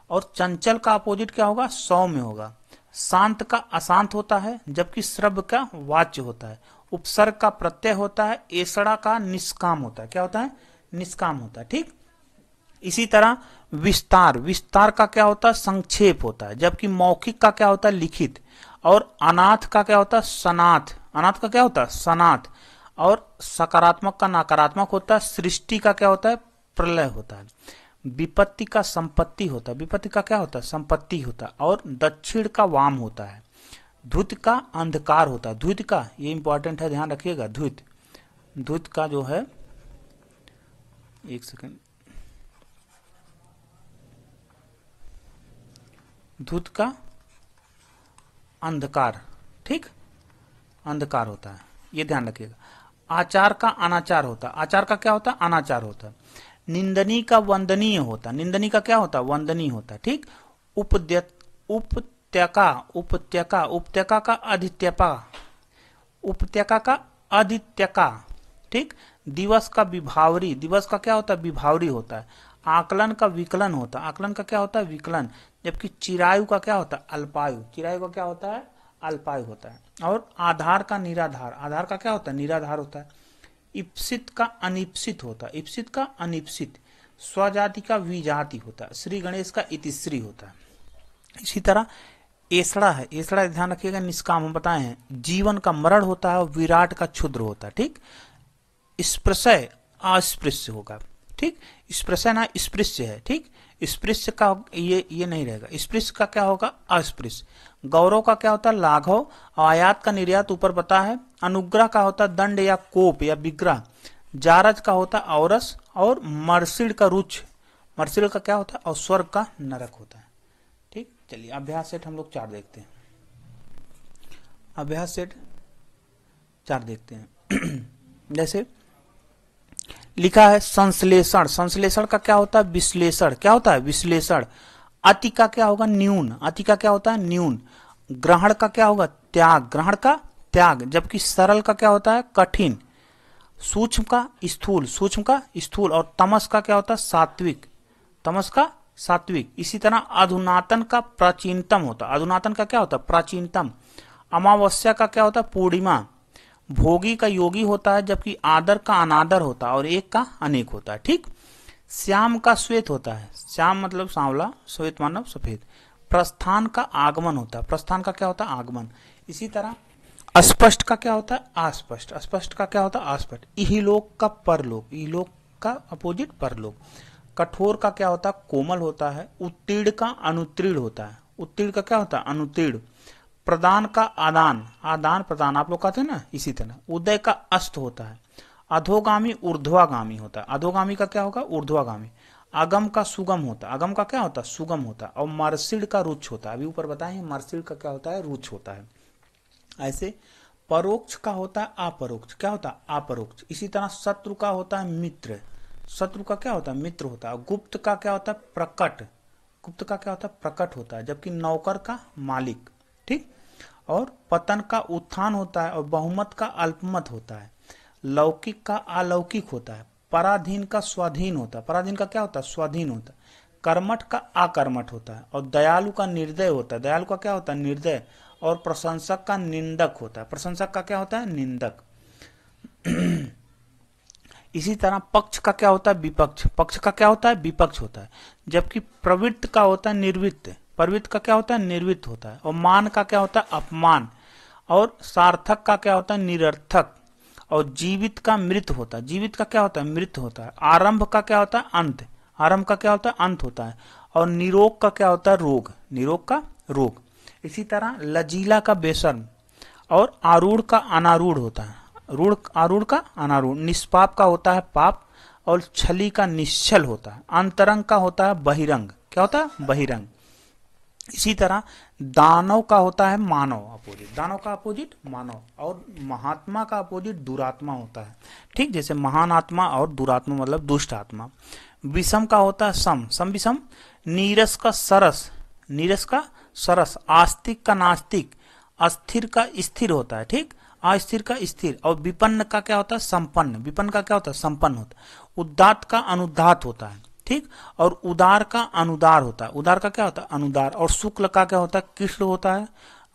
और चंचल का अपोजिट क्या होगा सौम्य होगा शांत का अशांत होता है जबकि श्रब का वाच्य होता है उपसर्ग का प्रत्यय होता है एसड़ा का निष्काम होता है क्या होता है निष्काम होता है ठीक इसी तरह विस्तार विस्तार का क्या होता है संक्षेप होता है जबकि मौखिक का क्या होता है लिखित और अनाथ का क्या होता है सनाथ अनाथ का क्या होता है सनाथ और सकारात्मक का नकारात्मक होता है सृष्टि का क्या होता है प्रलय होता है विपत्ति का संपत्ति होता है विपत्ति का क्या होता है संपत्ति होता और दक्षिण का वाम होता है धुत का अंधकार होता है धुत का ये इंपॉर्टेंट है ध्यान रखिएगा धुत धुत का जो है एक सेकेंड धुत का अंधकार ठीक अंधकार होता है ये ध्यान रखिएगा आचार का अनाचार होता आचार का क्या होता है अनाचार होता है निंदनी का वंदनीय होता निंदनी का क्या होता वंदनीय होता ठीक उपद्य उपत्यका उपत्यका उपत्यका का आदित्यपा उपत्यका का आदित्यका ठीक दिवस का विभावरी दिवस का क्या होता है विभावरी होता है आकलन का विकलन होता है आकलन का क्या होता है विकलन जबकि चिरायु का क्या होता है अल्पायु चिरायु का क्या होता है अल्पायु होता है और आधार का निराधार आधार का क्या होता है निराधार होता है इप्सित का अनिप्सित होता है इप्सित का अनिप्सित स्वजाति का विजाति होता है श्री गणेश का इतिश्री होता है इसी तरह एसड़ा है एसड़ा ध्यान रखिएगा निष्काम हम बताए हैं जीवन का मरण होता है विराट का क्षुद्र होता है ठीक स्प्रशय अस्पृश्य होगा ठीक स्प्रशय ना स्पृश्य है ठीक स्पृश्य का ये ये नहीं रहेगा स्पृश्य का क्या होगा अस्पृश्य गौरव का क्या होता है लाघव आयात का निर्यात ऊपर बता है अनुग्रह का होता है दंड या कोप या विग्रह जारज का होता है औरस और मर्सिड का रुच मर्सिड का क्या होता है और स्वर्ग का नरक होता है ठीक चलिए अभ्यास सेट हम लोग चार देखते हैं अभ्यास सेट चार देखते हैं [CLEARS THROAT] जैसे लिखा है संश्लेषण संश्लेषण का क्या होता है विश्लेषण क्या होता है विश्लेषण अति का क्या होगा न्यून अति का क्या होता है न्यून ग्रहण का क्या होगा त्याग ग्रहण का त्याग जबकि सरल का क्या होता है कठिन सूक्ष्म का स्थूल सूक्ष्म का स्थूल और तमस का क्या होता है सात्विक तमस का सात्विक इसी तरह अधुनातन का प्राचीनतम होता है अधुनातन का क्या होता है प्राचीनतम अमावस्या का क्या होता है पूर्णिमा भोगी का योगी होता है जबकि आदर का अनादर होता है और एक का अनेक होता है ठीक श्याम का श्वेत होता है श्याम मतलब सांवला श्वेत मानव सफेद प्रस्थान का आगमन होता है प्रस्थान का क्या होता है आगमन इसी तरह अस्पष्ट का क्या होता है अस्पष्ट अस्पष्ट का क्या होता है अस्पष्ट इहिलोक का परलोक इहिलोक का अपोजिट परलोक कठोर का क्या होता है कोमल होता है उत्तीर्ण का अनुत्तीर्ण होता है उत्तीर्ण का क्या होता है अनुत्तीर्ण प्रदान का आदान आदान प्रदान आप लोग कहते हैं ना इसी तरह उदय का अस्त होता है अधोगामी ऊर्ध्वागामी होता है अधोगामी का क्या होगा ऊर्ध्वागामी अगम का सुगम होता है अगम का क्या होता है सुगम होता है और मरसिड का रुच होता है अभी ऊपर बताए मरसिड का क्या होता है रुच होता है ऐसे परोक्ष का होता है अपरोक्ष क्या होता है अपरोक्ष इसी तरह शत्रु का होता है मित्र शत्रु का क्या होता है मित्र होता है गुप्त का क्या होता है प्रकट गुप्त का क्या होता है प्रकट होता है जबकि नौकर का मालिक और पतन का उत्थान होता है और बहुमत का अल्पमत होता है लौकिक का अलौकिक होता है पराधीन का स्वाधीन होता है पराधीन का क्या होता है स्वाधीन होता है कर्मठ का आकर्मठ होता है और दयालु का निर्दय होता है दयालु का क्या होता है निर्दय और प्रशंसक का निंदक होता है प्रशंसक का क्या होता है निंदक [CLEARS THROAT] इसी तरह पक्ष का क्या होता है विपक्ष पक्ष का क्या होता है विपक्ष होता है जबकि प्रवृत्त का होता है निर्वृत्त परवित का क्या होता है निर्वित होता है और मान का क्या होता है अपमान और सार्थक का क्या होता है निरर्थक और जीवित का मृत होता है जीवित का क्या होता है मृत होता है आरंभ का क्या होता है अंत आरंभ का क्या होता है अंत होता है और निरोग का क्या होता है रोग निरोग का रोग इसी तरह लजीला का बेसन और आरूढ़ का अनारूढ़ होता है रूढ़ आरूढ़ का अनारूढ़ निष्पाप का होता है पाप और छली का निश्चल होता है अंतरंग का होता है बहिरंग क्या होता है बहिरंग इसी तरह दानव का होता है मानव अपोजिट दानव का अपोजिट मानव और महात्मा का अपोजिट दुरात्मा होता है ठीक जैसे महान आत्मा और दुरात्मा मतलब दुष्ट आत्मा विषम का होता है सम सम विषम नीरस का सरस नीरस का सरस आस्तिक का नास्तिक अस्थिर का स्थिर होता है ठीक अस्थिर का स्थिर और विपन्न का क्या होता है संपन्न विपन्न का क्या होता है संपन्न होता है उद्दात का अनुदात होता है ठीक और उदार का अनुदार होता है उदार का क्या होता है अनुदार और शुक्ल का क्या होता है कृष्ण होता है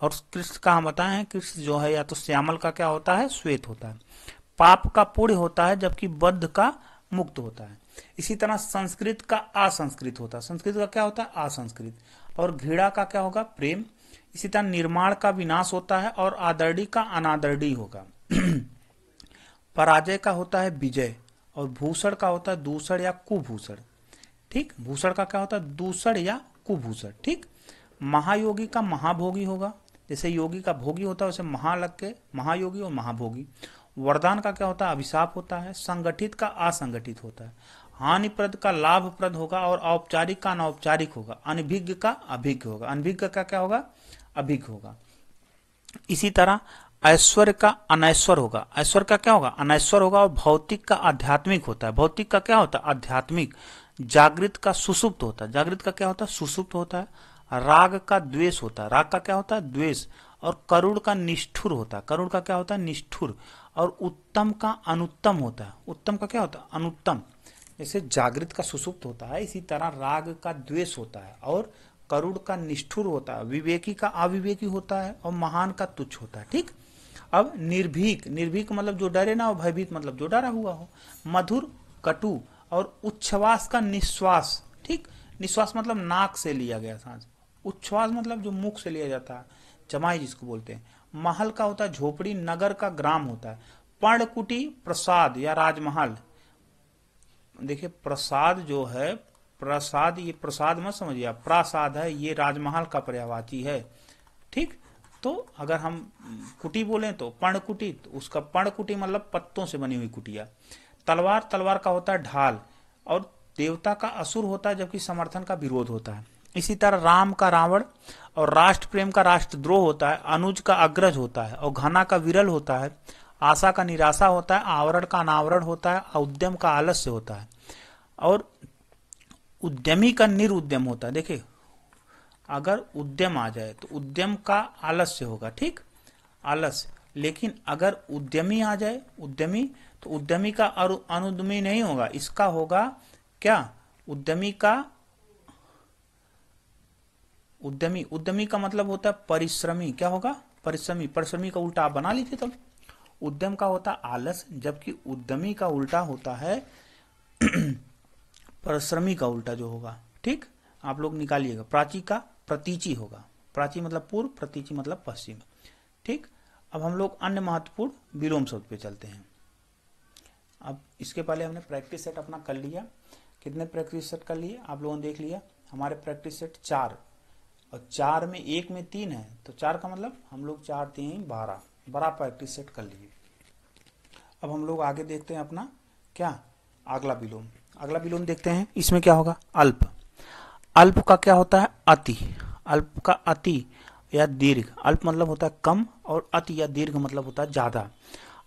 और कृष्ण का हम बताए हैं कृष्ण जो है या तो श्यामल का क्या होता है श्वेत होता है पाप का पूर्ण होता है जबकि बद्ध का मुक्त होता है इसी तरह संस्कृत का असंस्कृत होता है संस्कृत का क्या होता है असंस्कृत और घृणा का क्या होगा प्रेम इसी तरह निर्माण का विनाश होता है और आदरणी का अनादरणी होगा [CLEARS THROAT] पराजय का होता है विजय और भूषण का होता है दूषण या कुभूषण ठीक भूषण का क्या होता है दूसर या कुभूषण ठीक महायोगी का महाभोगी होगा जैसे योगी का भोगी होता है उसे महा लग के महायोगी और महाभोगी वरदान का क्या होता है अभिशाप होता है संगठित का असंगठित होता है हानिप्रद का लाभप्रद होगा और औपचारिक का अनौपचारिक होगा अनभिज्ञ का अभिज्ञ होगा अनभिज्ञ का क्या होगा अभिज्ञ होगा इसी तरह ऐश्वर्य का अनैश्वर होगा ऐश्वर्य का क्या होगा अनैश्वर होगा और भौतिक का आध्यात्मिक होता है भौतिक का क्या होता है आध्यात्मिक जागृत का सुसुप्त होता है जागृत का क्या होता है सुसुप्त होता है राग का द्वेष होता है राग का क्या होता है द्वेष और करुण का निष्ठुर होता है करुण का क्या होता है निष्ठुर और उत्तम का अनुत्तम होता है उत्तम का क्या होता है अनुत्तम जैसे जागृत का सुसुप्त होता है इसी तरह राग का द्वेष होता है और करुण का निष्ठुर होता है विवेकी का अविवेकी होता है और महान का तुच्छ होता है ठीक अब निर्भीक निर्भीक मतलब जो डरे ना हो भयभीत मतलब जो डरा हुआ हो मधुर कटु और उच्छ्वास का निश्वास ठीक निश्वास मतलब नाक से लिया गया सांस उच्छ्वास मतलब जो मुख से लिया जाता है जमाई जिसको बोलते हैं महल का होता है झोपड़ी नगर का ग्राम होता है पर्णकुटी प्रसाद या राजमहल देखिए प्रसाद जो है प्रसाद ये प्रसाद मत समझिए प्रसाद प्रासाद है ये राजमहल का पर्यावाची है ठीक तो अगर हम कुटी बोले तो पर्णकुटी तो उसका पर्णकुटी मतलब पत्तों से बनी हुई कुटिया तलवार तलवार का होता है ढाल और देवता का असुर होता है जबकि समर्थन का विरोध होता है इसी तरह राम का रावण और राष्ट्र प्रेम का राष्ट्रद्रोह होता है अनुज का अग्रज होता है और घना का विरल होता है आशा का निराशा होता है आवरण का अनावरण होता है उद्यम का आलस्य होता है और उद्यमी का निरुद्यम होता है देखिए अगर उद्यम आ जाए तो उद्यम का आलस्य होगा ठीक आलस्य लेकिन अगर उद्यमी आ जाए उद्यमी तो उद्यमी का अनुद्यमी नहीं होगा इसका होगा क्या उद्यमी का उद्यमी उद्यमी का मतलब होता है परिश्रमी क्या होगा परिश्रमी परिश्रमी का उल्टा आप बना लीजिए तब उद्यम का होता आलस जबकि उद्यमी का उल्टा होता है [CLEARS THROAT] परिश्रमी का उल्टा जो होगा ठीक आप लोग निकालिएगा प्राची का प्रतीची होगा प्राची मतलब पूर्व प्रतीची मतलब पश्चिम ठीक अब हम लोग अन्य महत्वपूर्ण विलोम शब्द पे चलते हैं अब इसके पहले हमने प्रैक्टिस सेट अपना कर लिया कितने प्रैक्टिस सेट कर लिए आप लोगों ने देख लिया हमारे प्रैक्टिस सेट चार और चार में एक में तीन है तो चार का मतलब हम लोग चार तीन बारह बारह प्रैक्टिस सेट कर लिए अब हम लोग आगे देखते हैं अपना क्या अगला विलोम अगला विलोम देखते हैं इसमें क्या होगा अल्प अल्प का क्या होता है अति अल्प का अति या दीर्घ अल्प मतलब होता है कम और अति या दीर्घ मतलब होता है ज्यादा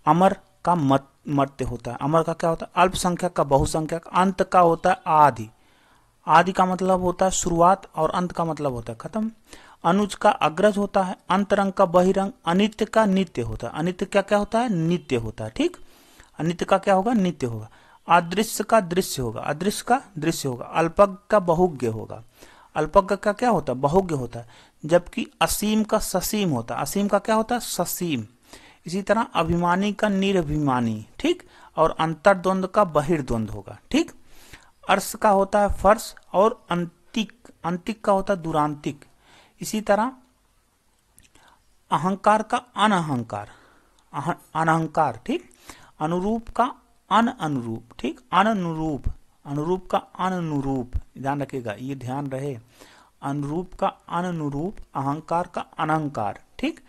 अमर का मत मरते होता है अमर का क्या होता है अल्पसंख्यक का बहुसंख्यक अंत का होता है आदि आदि का मतलब होता है शुरुआत और अंत का मतलब होता है खत्म अनुज का अग्रज होता है अंतरंग का बहिरंग अनित्य का नित्य होता है अनित्य क्या क्या होता है नित्य होता है ठीक अनित्य का क्या होगा नित्य होगा अदृश्य का दृश्य होगा अदृश्य का दृश्य होगा अल्पज्ञ का बहुज्ञ होगा अल्पज्ञ का क्या होता है बहुज्ञ होता है जबकि असीम का ससीम होता है असीम का क्या होता है ससीम इसी तरह अभिमानी का निरभिमानी ठीक और द्वंद का बहिर्द्वंद होगा ठीक अर्श का होता है फर्श और अंतिक अंतिक का होता है दुरांतिक इसी तरह अहंकार का अनहंकार अनहंकार ठीक अनुरूप का अन अनुरूप ठीक अनुरूप अनुरूप का अनुरूप ध्यान रखेगा ये ध्यान रहे अनुरूप का अन अनुरूप अहंकार का अनहंकार ठीक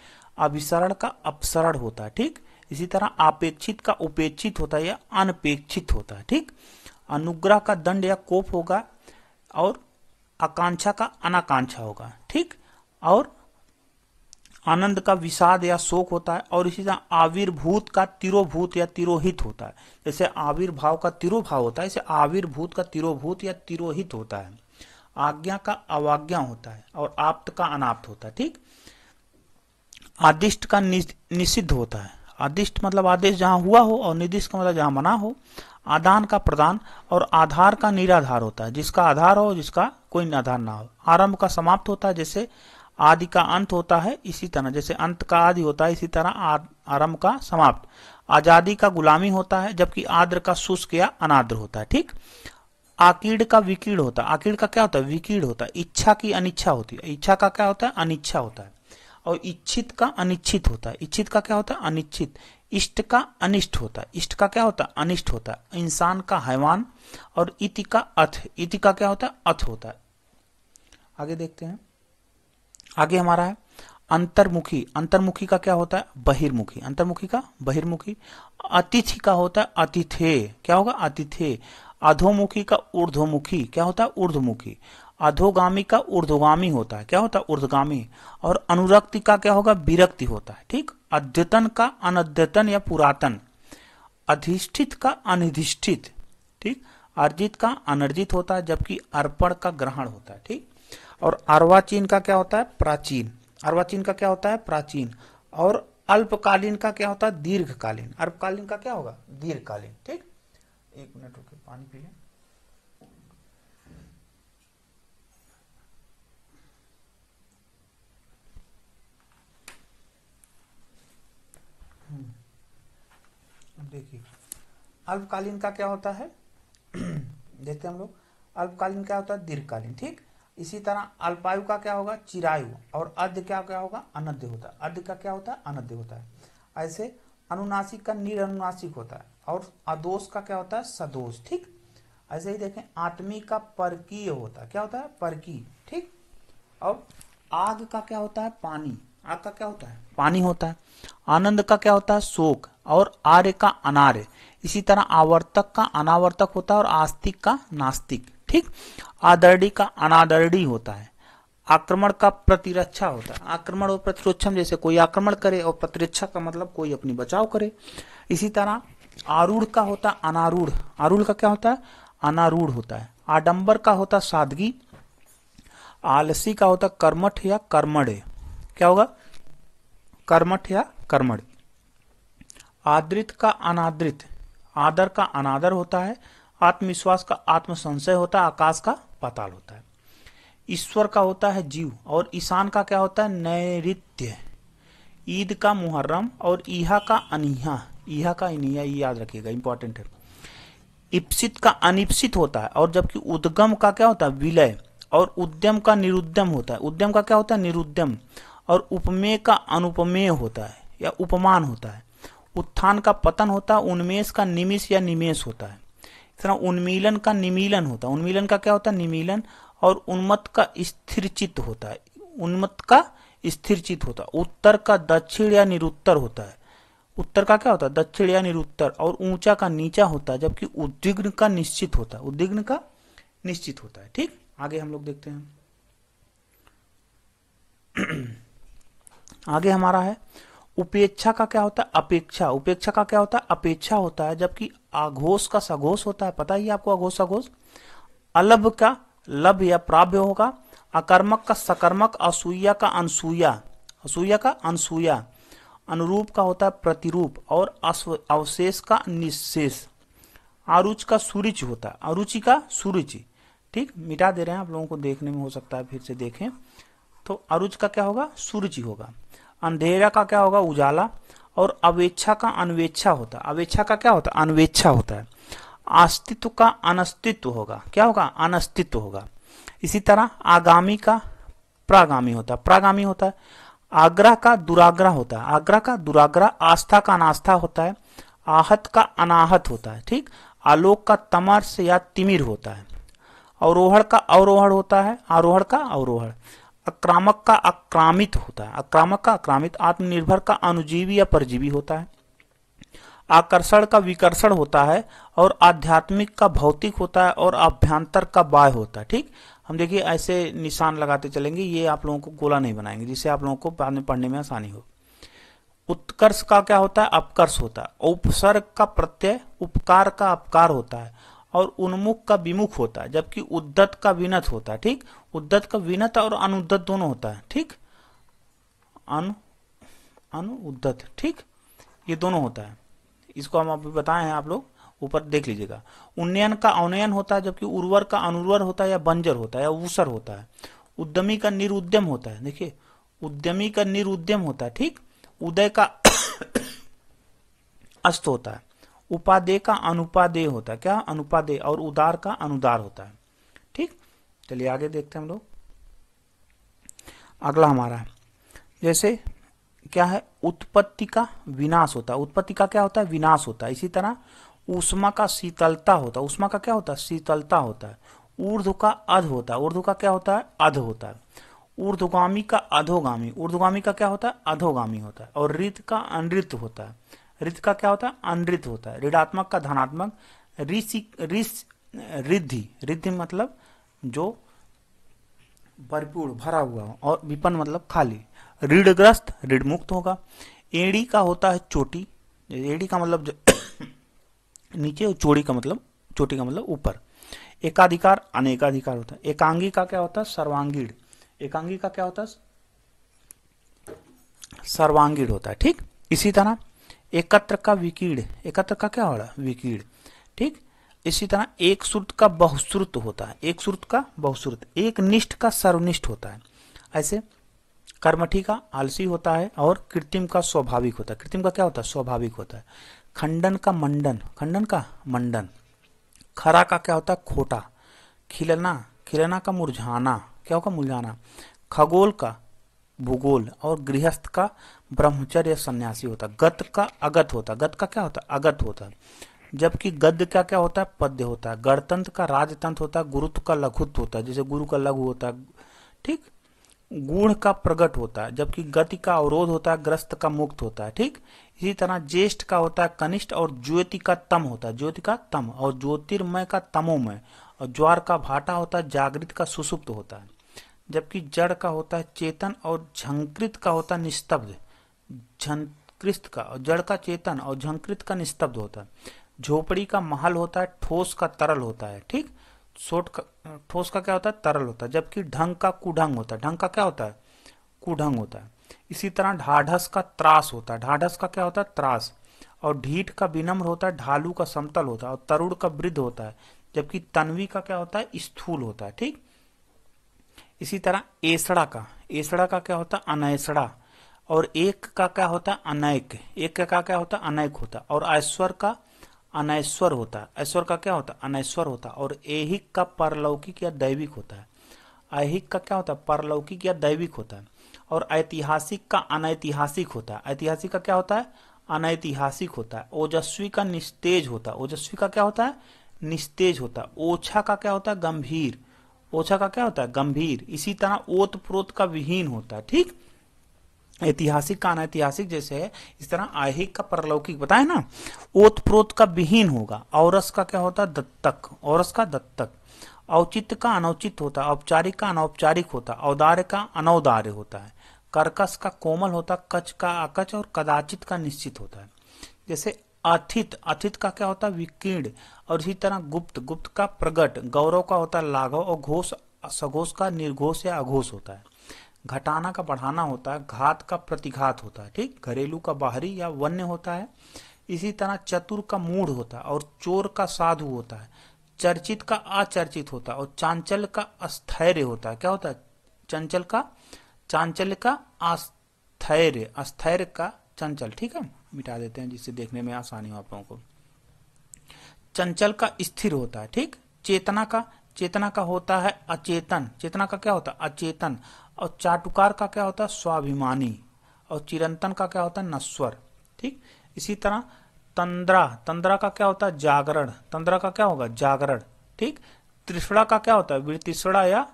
अभिसरण का अपसरण होता है ठीक इसी तरह अपेक्षित का उपेक्षित होता है या अनपेक्षित होता है ठीक अनुग्रह का दंड या कोप होगा और आकांक्षा का अनाकांक्षा होगा ठीक और आनंद का विषाद या शोक होता है और इसी तरह आविर्भूत का तिरोभूत या तिरोहित होता है जैसे आविर्भाव का तिरोभाव होता है इसे आविर्भूत का तिरोभूत या तिरोहित होता है आज्ञा का अवाज्ञा होता है और आप्त का अनाप्त होता है ठीक आदिष्ट का निषिद्ध होता है आदिष्ट मतलब आदेश जहां हुआ हो और निर्दिष्ट का मतलब जहां मना हो आदान का प्रदान और आधार का निराधार होता है जिसका आधार हो जिसका कोई आधार ना हो आरंभ का समाप्त होता है जैसे आदि का अंत होता है इसी तरह जैसे अंत का आदि होता है इसी तरह आरंभ का समाप्त आजादी का गुलामी होता है जबकि आद्र का शुष्क या अनाद्र होता है ठीक आकीड़ का विकीड़ होता है आकीड़ का क्या होता है विकीड़ होता है इच्छा की अनिच्छा होती है इच्छा का क्या होता है अनिच्छा होता है और इच्छित का अनिच्छित होता है इच्छित का क्या होता है अनिच्छित इष्ट का अनिष्ट होता है इष्ट का क्या होता है अनिष्ट होता है इंसान का हैवान और इति का अथ इति का क्या होता है अथ होता है आगे देखते हैं आगे हमारा है अंतर्मुखी अंतर्मुखी का क्या होता है बहिर्मुखी अंतर्मुखी का बहिर्मुखी अतिथि का होता है अतिथे क्या होगा अतिथे अधोमुखी का ऊर्ध्वमुखी क्या होता है ऊर्ध्वमुखी अधोगामी का ऊर्ध्वगामी होता है क्या होता है ऊर्ध्वगामी और अनुरक्ति का क्या होगा विरक्ति होता है ठीक अद्यतन का अनद्यतन या पुरातन अधिष्ठित का अनिधिष्ठित ठीक अर्जित का अनर्जित होता है जबकि अर्पण का ग्रहण होता है ठीक और अर्वाचीन का क्या होता है प्राचीन अर्वाचीन का क्या होता है प्राचीन और अल्पकालीन का क्या होता है दीर्घकालीन अल्पकालीन का क्या होगा दीर्घकालीन ठीक एक मिनट रुके पानी पी लें हम्म। देखिए अल्पकालीन का क्या होता है [CLEARS THROAT] देखते हम लोग अल्पकालीन क्या होता है दीर्घकालीन ठीक इसी तरह अल्पायु का क्या होगा चिरायु और अध क्या क्या होगा अनध्य होता है अध्य का क्या होता है अनध्य होता है ऐसे अनुनासिक का निरनुनासिक होता है और अदोष का क्या होता है सदोष ठीक ऐसे ही देखें आत्मी का परकीय होता है क्या होता है परकीय ठीक और आग का क्या होता है पानी आग का क्या होता है पानी होता है आनंद का क्या होता है शोक और आर्य का अनार्य इसी तरह आवर्तक का अनावर्तक होता है और आस्तिक का नास्तिक ठीक आदरणी का अनादरणी होता है आक्रमण का प्रतिरक्षा होता है आक्रमण और प्रतिरोक्षम जैसे कोई आक्रमण करे और प्रतिरक्षा का मतलब कोई अपनी बचाव करे इसी तरह आरूढ़ का होता है अनारूढ़ आरूढ़ का क्या होता है अनारूढ़ होता है आडंबर का होता सादगी आलसी का होता कर्मठ या कर्मण्य क्या होगा कर्मठ या कर्मण आदृत का अनादृत आदर का अनादर होता है आत्मविश्वास का आत्मसंशय होता है आकाश का पाताल होता है ईश्वर का होता है जीव और ईशान का क्या होता है नैत्य ईद का मुहर्रम और ईहा का अनिहा ईहा का इनिया ये याद रखिएगा इंपॉर्टेंट है इप्सित का अनिप्सित होता है और जबकि उद्गम का क्या होता है विलय और उद्यम का निरुद्यम होता है उद्यम का क्या होता है निरुद्यम और उपमेय का अनुपमेय होता है या उपमान होता है उत्थान का पतन होता है उन्मेष का निमिष या निमेष होता है इस तरह उन्मीलन का निमीलन होता है उन्मीलन का क्या होता है निमीलन और उन्मत का स्थिरचित होता है उन्मत का स्थिरचित होता है उत्तर का दक्षिण या निरुत्तर होता है उत्तर का क्या होता है दक्षिण या निरुत्तर और ऊंचा का नीचा होता है जबकि उद्विग्न का निश्चित होता है उद्विग्न का निश्चित होता है ठीक आगे हम लोग देखते हैं [CLEARS THROAT] आगे हमारा है उपेक्षा का क्या होता है अपेक्षा उपेक्षा का क्या होता है अपेक्षा होता है जबकि आघोष का सघोष होता है पता ही आपको आघोष सघोष अलभ का लभ या प्राभ्य होगा अकर्मक का सकर्मक असूया का अनसूया असूया का अनसूया अनुरूप का होता है प्रतिरूप और अवशेष का निशेष आरुच का सुरुचि होता है अरुचि का सुरुचि ठीक मिटा दे रहे हैं आप लोगों को देखने में हो सकता है फिर से देखें तो अरुच का क्या होगा सुरुचि होगा अंधेरा का क्या होगा उजाला और अवेक्षा का अनवेक्षा होता है अवेक्षा का क्या होता है अनवेक्षा होता है अस्तित्व का अनस्तित्व होगा क्या होगा अनस्तित्व होगा इसी तरह आगामी का प्रागामी होता है प्रागामी होता है आग्रह का दुराग्रह होता है आग्रह का दुराग्रह आस्था का अनास्था होता है आहत का अनाहत होता है ठीक आलोक का तमर्स या तिमिर होता है अवरोहण का अवरोहण होता है आरोहण का अवरोहण आक्रामक का आक्रामित होता है आक्रामक का आक्रामित आत्मनिर्भर का अनुजीवी या परजीवी होता है आकर्षण का विकर्षण होता है और आध्यात्मिक का भौतिक होता है और अभ्यंतर का बाह्य होता है ठीक हम देखिए ऐसे निशान लगाते चलेंगे ये आप लोगों को गोला नहीं बनाएंगे जिससे आप लोगों को बाद में पढ़ने में आसानी हो उत्कर्ष का क्या होता है अपकर्ष होता है उपसर्ग का प्रत्यय उपकार का अपकार होता है और उन्मुख का विमुख होता है जबकि उद्दत का विनत होता है ठीक उद्दत का विनत और अनुद्दत दोनों होता है ठीक अनु अनुद्दत ठीक ये दोनों होता है इसको हम अभी बताए हैं आप लोग ऊपर देख लीजिएगा उन्नयन का अवनयन होता है जबकि उर्वर का अनुर्वर होता है या बंजर होता है या ऊसर होता है उद्यमी का निरुद्यम होता है देखिए उद्यमी का निरुद्यम होता है ठीक उदय का [COUGHS] अस्त होता है उपादेय का अनुपादेय होता है क्या अनुपादेय और उदार का अनुदार होता है ठीक चलिए आगे देखते हैं हम लोग अगला हमारा है जैसे क्या है उत्पत्ति का विनाश होता है उत्पत्ति का क्या होता है विनाश होता है इसी तरह उष्मा का शीतलता होता है उष्मा का क्या होता है शीतलता होता है ऊर्ध का अध होता है ऊर्ध का क्या होता है अध होता है ऊर्धगामी का अधोगामी ऊर्धगामी का क्या होता है अधोगामी होता है और ऋत का अनृत होता है रिद का क्या होता है अनृत होता है ऋणात्मक का धनात्मक रिद्धि रिद्धि मतलब जो भरपूर भरा हुआ हो और विपन्न मतलब खाली ऋणग्रस्त ऋण मुक्त होगा एड़ी का होता है चोटी एड़ी का मतलब [COUGHS] नीचे और चोड़ी का मतलब चोटी का मतलब ऊपर एकाधिकार अनेकाधिकार होता है एकांगी का क्या होता है सर्वांगीण एकांगी का क्या होता है सर्वांगीण होता है ठीक इसी तरह एकत्र का विकीर्ण एकत्र का क्या हो रहा है विकीर्ण ठीक इसी तरह एक श्रुत का बहुश्रुत होता है एक श्रुत का बहुश्रुत एक निष्ठ का सर्वनिष्ठ होता है ऐसे कर्मठी का आलसी होता है और कृत्रिम का स्वाभाविक होता है कृत्रिम का क्या होता है स्वाभाविक होता है खंडन का मंडन खंडन का मंडन खरा का क्या होता है खोटा खिलना खिलना का मुरझाना क्या होगा मुरझाना खगोल का भूगोल और गृहस्थ का ब्रह्मचर्य सन्यासी होता गत का अगत होता गत का क्या होता अगत होता जबकि गद्य का क्या होता है पद्य होता है गणतंत्र का राजतंत्र होता है गुरुत्व का लघुत्व होता है जैसे गुरु का लघु होता है ठीक गुण का प्रगट होता है जबकि गति का अवरोध होता है ग्रस्त का मुक्त होता है ठीक इसी तरह ज्येष्ठ का होता है कनिष्ठ और ज्योति का तम होता है ज्योति का तम और ज्योतिर्मय का तमोमय और ज्वार का भाटा होता है जागृत का सुसुप्त होता है जबकि जड़ का होता है चेतन और झंकृत का होता है निस्तब्ध झंकृत का और जड़ का चेतन और झंकृत का निस्तब्ध होता है झोपड़ी का महल होता है ठोस का तरल होता है ठीक सोट का ठोस का क्या होता है तरल होता है जबकि ढंग का कुढंग होता है ढंग का क्या होता है कुढंग होता है इसी तरह ढाढ़स का त्रास होता है ढाढ़स का क्या होता है त्रास और ढीठ का विनम्र होता है ढालू का समतल होता है और तरुण का वृद्ध होता है जबकि तनवी का क्या होता है स्थूल होता है ठीक इसी तरह एसड़ा का एसड़ा का क्या होता है अनैसड़ा और एक का क्या होता है अनैक एक का क्या होता है अनैक होता और ऐश्वर का अनैश्वर होता है ऐश्वर का क्या होता है अनैश्वर होता और एहिक का परलौकिक या दैविक होता है ऐहिक का क्या होता है परलौकिक या दैविक होता है और ऐतिहासिक का अनैतिहासिक होता है ऐतिहासिक का क्या होता है अनैतिहासिक होता है ओजस्वी का निस्तेज होता है ओजस्वी का क्या होता है निस्तेज होता है ओछा का क्या होता है गंभीर ओछा का क्या होता है गंभीर इसी तरह ओत प्रोत का विहीन होता है ठीक ऐतिहासिक का ऐतिहासिक जैसे है इस तरह आहिक का परलौकिक बताए ना ओत प्रोत का विहीन होगा औरस का क्या होता है दत्तक औरस का दत्तक औचित्य का अनौचित होता है औपचारिक का अनौपचारिक होता है औदार्य का अनौदार्य होता है कर्कश का कोमल होता है कच का अकच और कदाचित का निश्चित होता है जैसे अथित अथित का क्या होता है विकीर्ण और इसी तरह गुप्त गुप्त का प्रगट गौरव का होता है लाघव और घोष सघोष का निर्घोष या अघोष होता है घटाना का बढ़ाना होता है घात का प्रतिघात होता है ठीक घरेलू का बाहरी या वन्य होता है इसी तरह चतुर का मूढ़ होता है और चोर का साधु होता है चर्चित का अचर्चित होता है और चांचल का अस्थैर्य होता है क्या होता है चंचल का चांचल्य का अस्थैर्य अस्थैर्य का चंचल ठीक है मिटा देते हैं जिससे देखने में आसानी हो आप लोगों को चंचल का स्थिर होता है ठीक चेतना का चेतना का होता है अचेतन चेतना का क्या होता है अचेतन और चाटुकार का क्या होता है स्वाभिमानी और चिरंतन का क्या होता है नस्वर ठीक इसी तरह तंद्रा तंद्रा का क्या होता है जागरण तंद्रा का क्या होगा जागरण ठीक त्रिसड़ा का क्या होता है वितिसड़ा या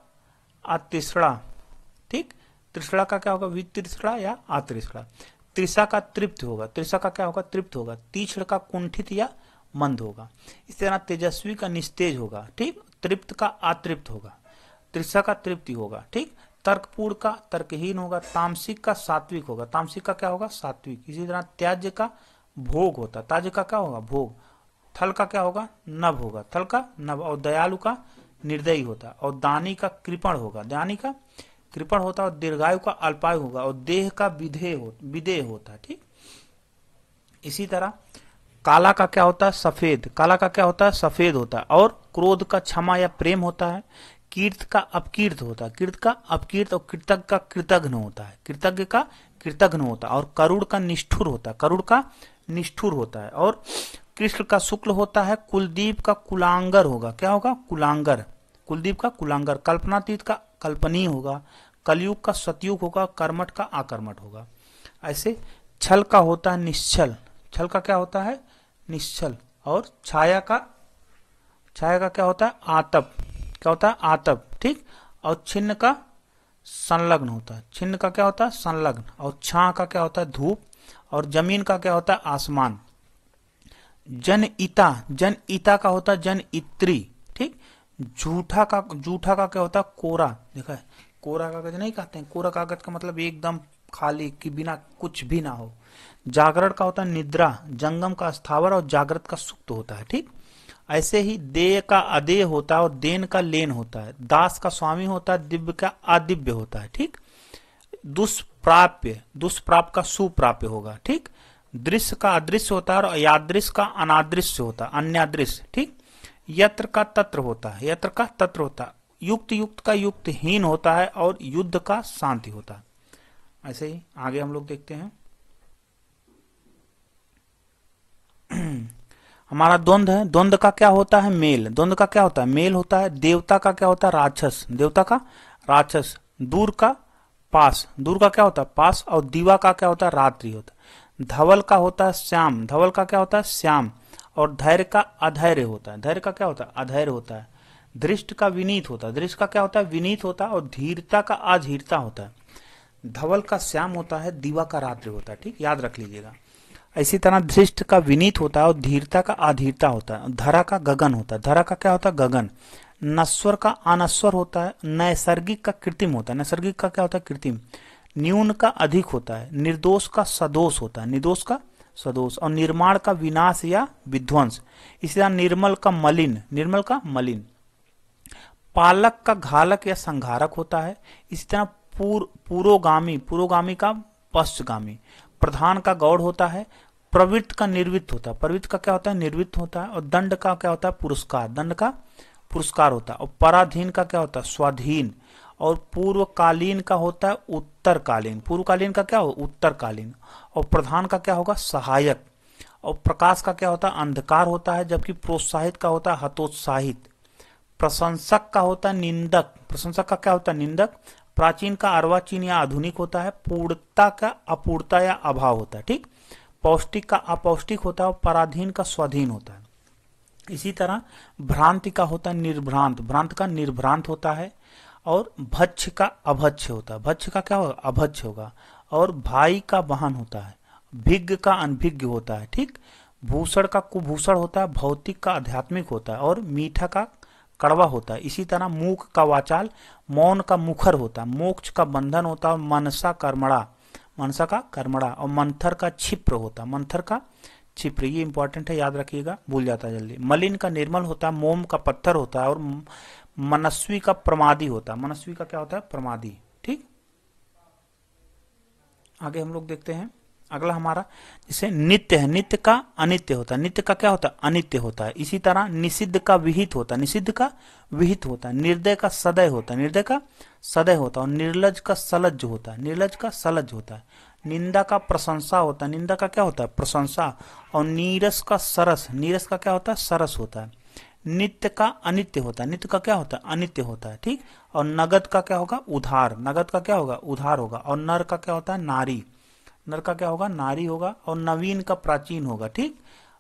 अतिसड़ा ठीक त्रिसड़ा का क्या होगा वितिसड़ा या आतृसड़ा त्रिषा का तृप्त होगा त्रिषा का क्या होगा तृप्त होगा तीक्षण का कुंठित या मंद होगा इस तरह तेजस्वी का निस्तेज होगा ठीक तृप्त का अतृप्त होगा त्रिषा का तृप्ति होगा ठीक तर्कपूर्ण का तर्कहीन होगा तामसिक का सात्विक होगा तामसिक का क्या होगा सात्विक इसी तरह त्याज्य का भोग होता ताज्य का क्या होगा भोग थल का क्या होगा नभ होगा थल का नभ और दयालु का निर्दयी होता और दानी का कृपण होगा दानी का कृपण होता है और दीर्घायु का अल्पायु होगा और देह का विधेय हो विधेय होता है ठीक इसी तरह काला का क्या होता है सफेद काला का क्या होता है सफेद होता है और क्रोध का क्षमा या प्रेम होता है कीर्त का अपकीर्त होता है कीर्त का अपकीर्त और कृतज्ञ का कृतघ्न होता है कृतज्ञ का कृतघ्न होता है और करुण का निष्ठुर होता है करुण का निष्ठुर होता है और कृष्ण का शुक्ल होता है कुलदीप का कुलांगर होगा क्या होगा कुलांगर कुलदीप का कुलांगर कल्पनातीत का कल्पनीय होगा कलयुग का सतयुग होगा कर्मठ का आकर्मठ होगा ऐसे छल का होता है निश्चल छल का क्या होता है निश्चल और छाया का छाया का क्या होता है आतप क्या होता है आतप ठीक और छिन्न का संलग्न होता है छिन्न का क्या होता है संलग्न और छा का क्या होता है धूप और जमीन का क्या होता है आसमान जन इता जन इता का होता है जन इत्री ठीक जूठा का जूठा का क्या होता है कोरा देखा है कोरा कागज नहीं कहते हैं कोरा कागज का मतलब एकदम खाली कि बिना कुछ भी ना हो जागरण का होता है निद्रा जंगम का स्थावर और जागृत का सुप्त होता है ठीक ऐसे ही दे का अदेय होता है और देन का लेन होता है दास का स्वामी होता है दिव्य का आदिव्य होता है ठीक दुष्प्राप्य दुष्प्राप्य का सुप्राप्य होगा ठीक दृश्य का अदृश्य होता है और यादृश का अनादृश्य होता है अन्यादृश्य ठीक यत्र का तत्र होता है यत्र का तत्र होता युक्त युक्त का युक्त हीन होता है और युद्ध का शांति होता है ऐसे ही आगे हम लोग देखते हैं [CLEARS THROAT] हमारा द्वंद है द्वंद का क्या होता है मेल द्वंद का क्या होता है मेल होता है देवता का क्या होता है राक्षस देवता का राक्षस दूर का पास दूर का क्या होता है पास और दीवा का क्या होता है रात्रि होता है धवल का होता है श्याम धवल का क्या होता है श्याम और धैर्य का अधैर्य होता है धैर्य का क्या होता है अधैर्य होता है दृष्ट का विनीत होता है दृष्ट का क्या होता है विनीत होता है और धीरता का अधीरता होता है धवल का श्याम होता है दीवा का रात्रि होता है ठीक याद रख लीजिएगा इसी तरह धृष्ट का विनीत होता है और धीरता का अधीरता होता है धरा का गगन होता है धरा का क्या होता है गगन नस्वर का अनस्वर होता है नैसर्गिक का कृत्रिम होता है नैसर्गिक का क्या होता है कृत्रिम न्यून का अधिक होता है निर्दोष का सदोष होता है निर्दोष का सदोष और निर्माण का विनाश या विध्वंस इसी तरह निर्मल का मलिन निर्मल का मलिन पालक का घालक या संघारक होता है इसी तरह पूर पूरोगामी पूरोगामी का पश्चगामी प्रधान का गौड़ होता है प्रवृत्त का निर्वृत्त होता है प्रवृत्त का क्या होता है निर्वृत्त होता है और दंड का क्या होता है पुरस्कार दंड का पुरस्कार होता है और पराधीन का क्या होता है स्वाधीन और पूर्वकालीन का होता है उत्तरकालीन पूर्वकालीन का क्या हो उत्तरकालीन और प्रधान का क्या होगा सहायक और प्रकाश का क्या होता है अंधकार होता है जबकि प्रोत्साहित का होता है हतोत्साहित प्रशंसक का होता है निंदक प्रशंसक का क्या होता है निंदक प्राचीन का अर्वाचीन या आधुनिक होता है पूर्णता का अपूर्णता या अभाव होता है ठीक पौष्टिक का अपौष्टिक होता है पराधीन का स्वाधीन होता है इसी तरह भ्रांति का होता है निर्भ्रांत भ्रांत का निर्भ्रांत होता है और भक्ष का अभक्ष होता है भक्ष का क्या होगा अभक्ष होगा और भाई का वाहन होता है भिग्ञ का अनभिज्ञ होता है ठीक भूषण का कुभूषण होता है भौतिक का आध्यात्मिक होता है और मीठा का कड़वा होता है इसी तरह मूक का वाचाल मौन का मुखर होता है मोक्ष का बंधन होता है और मनसा कर्मड़ा मनसा का कर्मड़ा और मंथर का छिप्र होता है मंथर का छिप्र ये इंपॉर्टेंट है याद रखिएगा भूल जाता है जल्दी मलिन का निर्मल होता है मोम का पत्थर होता है और मनस्वी का प्रमादी होता है मनस्वी का क्या होता है प्रमादी ठीक आगे हम लोग देखते हैं अगला हमारा जिसे नित्य है नित्य का अनित्य होता है नित्य का क्या होता है अनित्य होता है इसी तरह निषिद्ध का विहित होता है निषिद्ध का विहित होता है निर्दय का सदय होता है निर्दय का सदय होता है और निर्लज का सलज होता है निर्लज का सलज होता है निंदा का प्रशंसा होता है निंदा का क्या होता है प्रशंसा और नीरस का सरस नीरस का क्या होता है सरस होता है नित्य का अनित्य होता है नित्य का क्या होता है अनित्य होता है ठीक और नगद का क्या होगा उधार नगद का क्या होगा उधार होगा और नर का क्या होता है नारी नर का क्या होगा नारी होगा और नवीन का प्राचीन होगा ठीक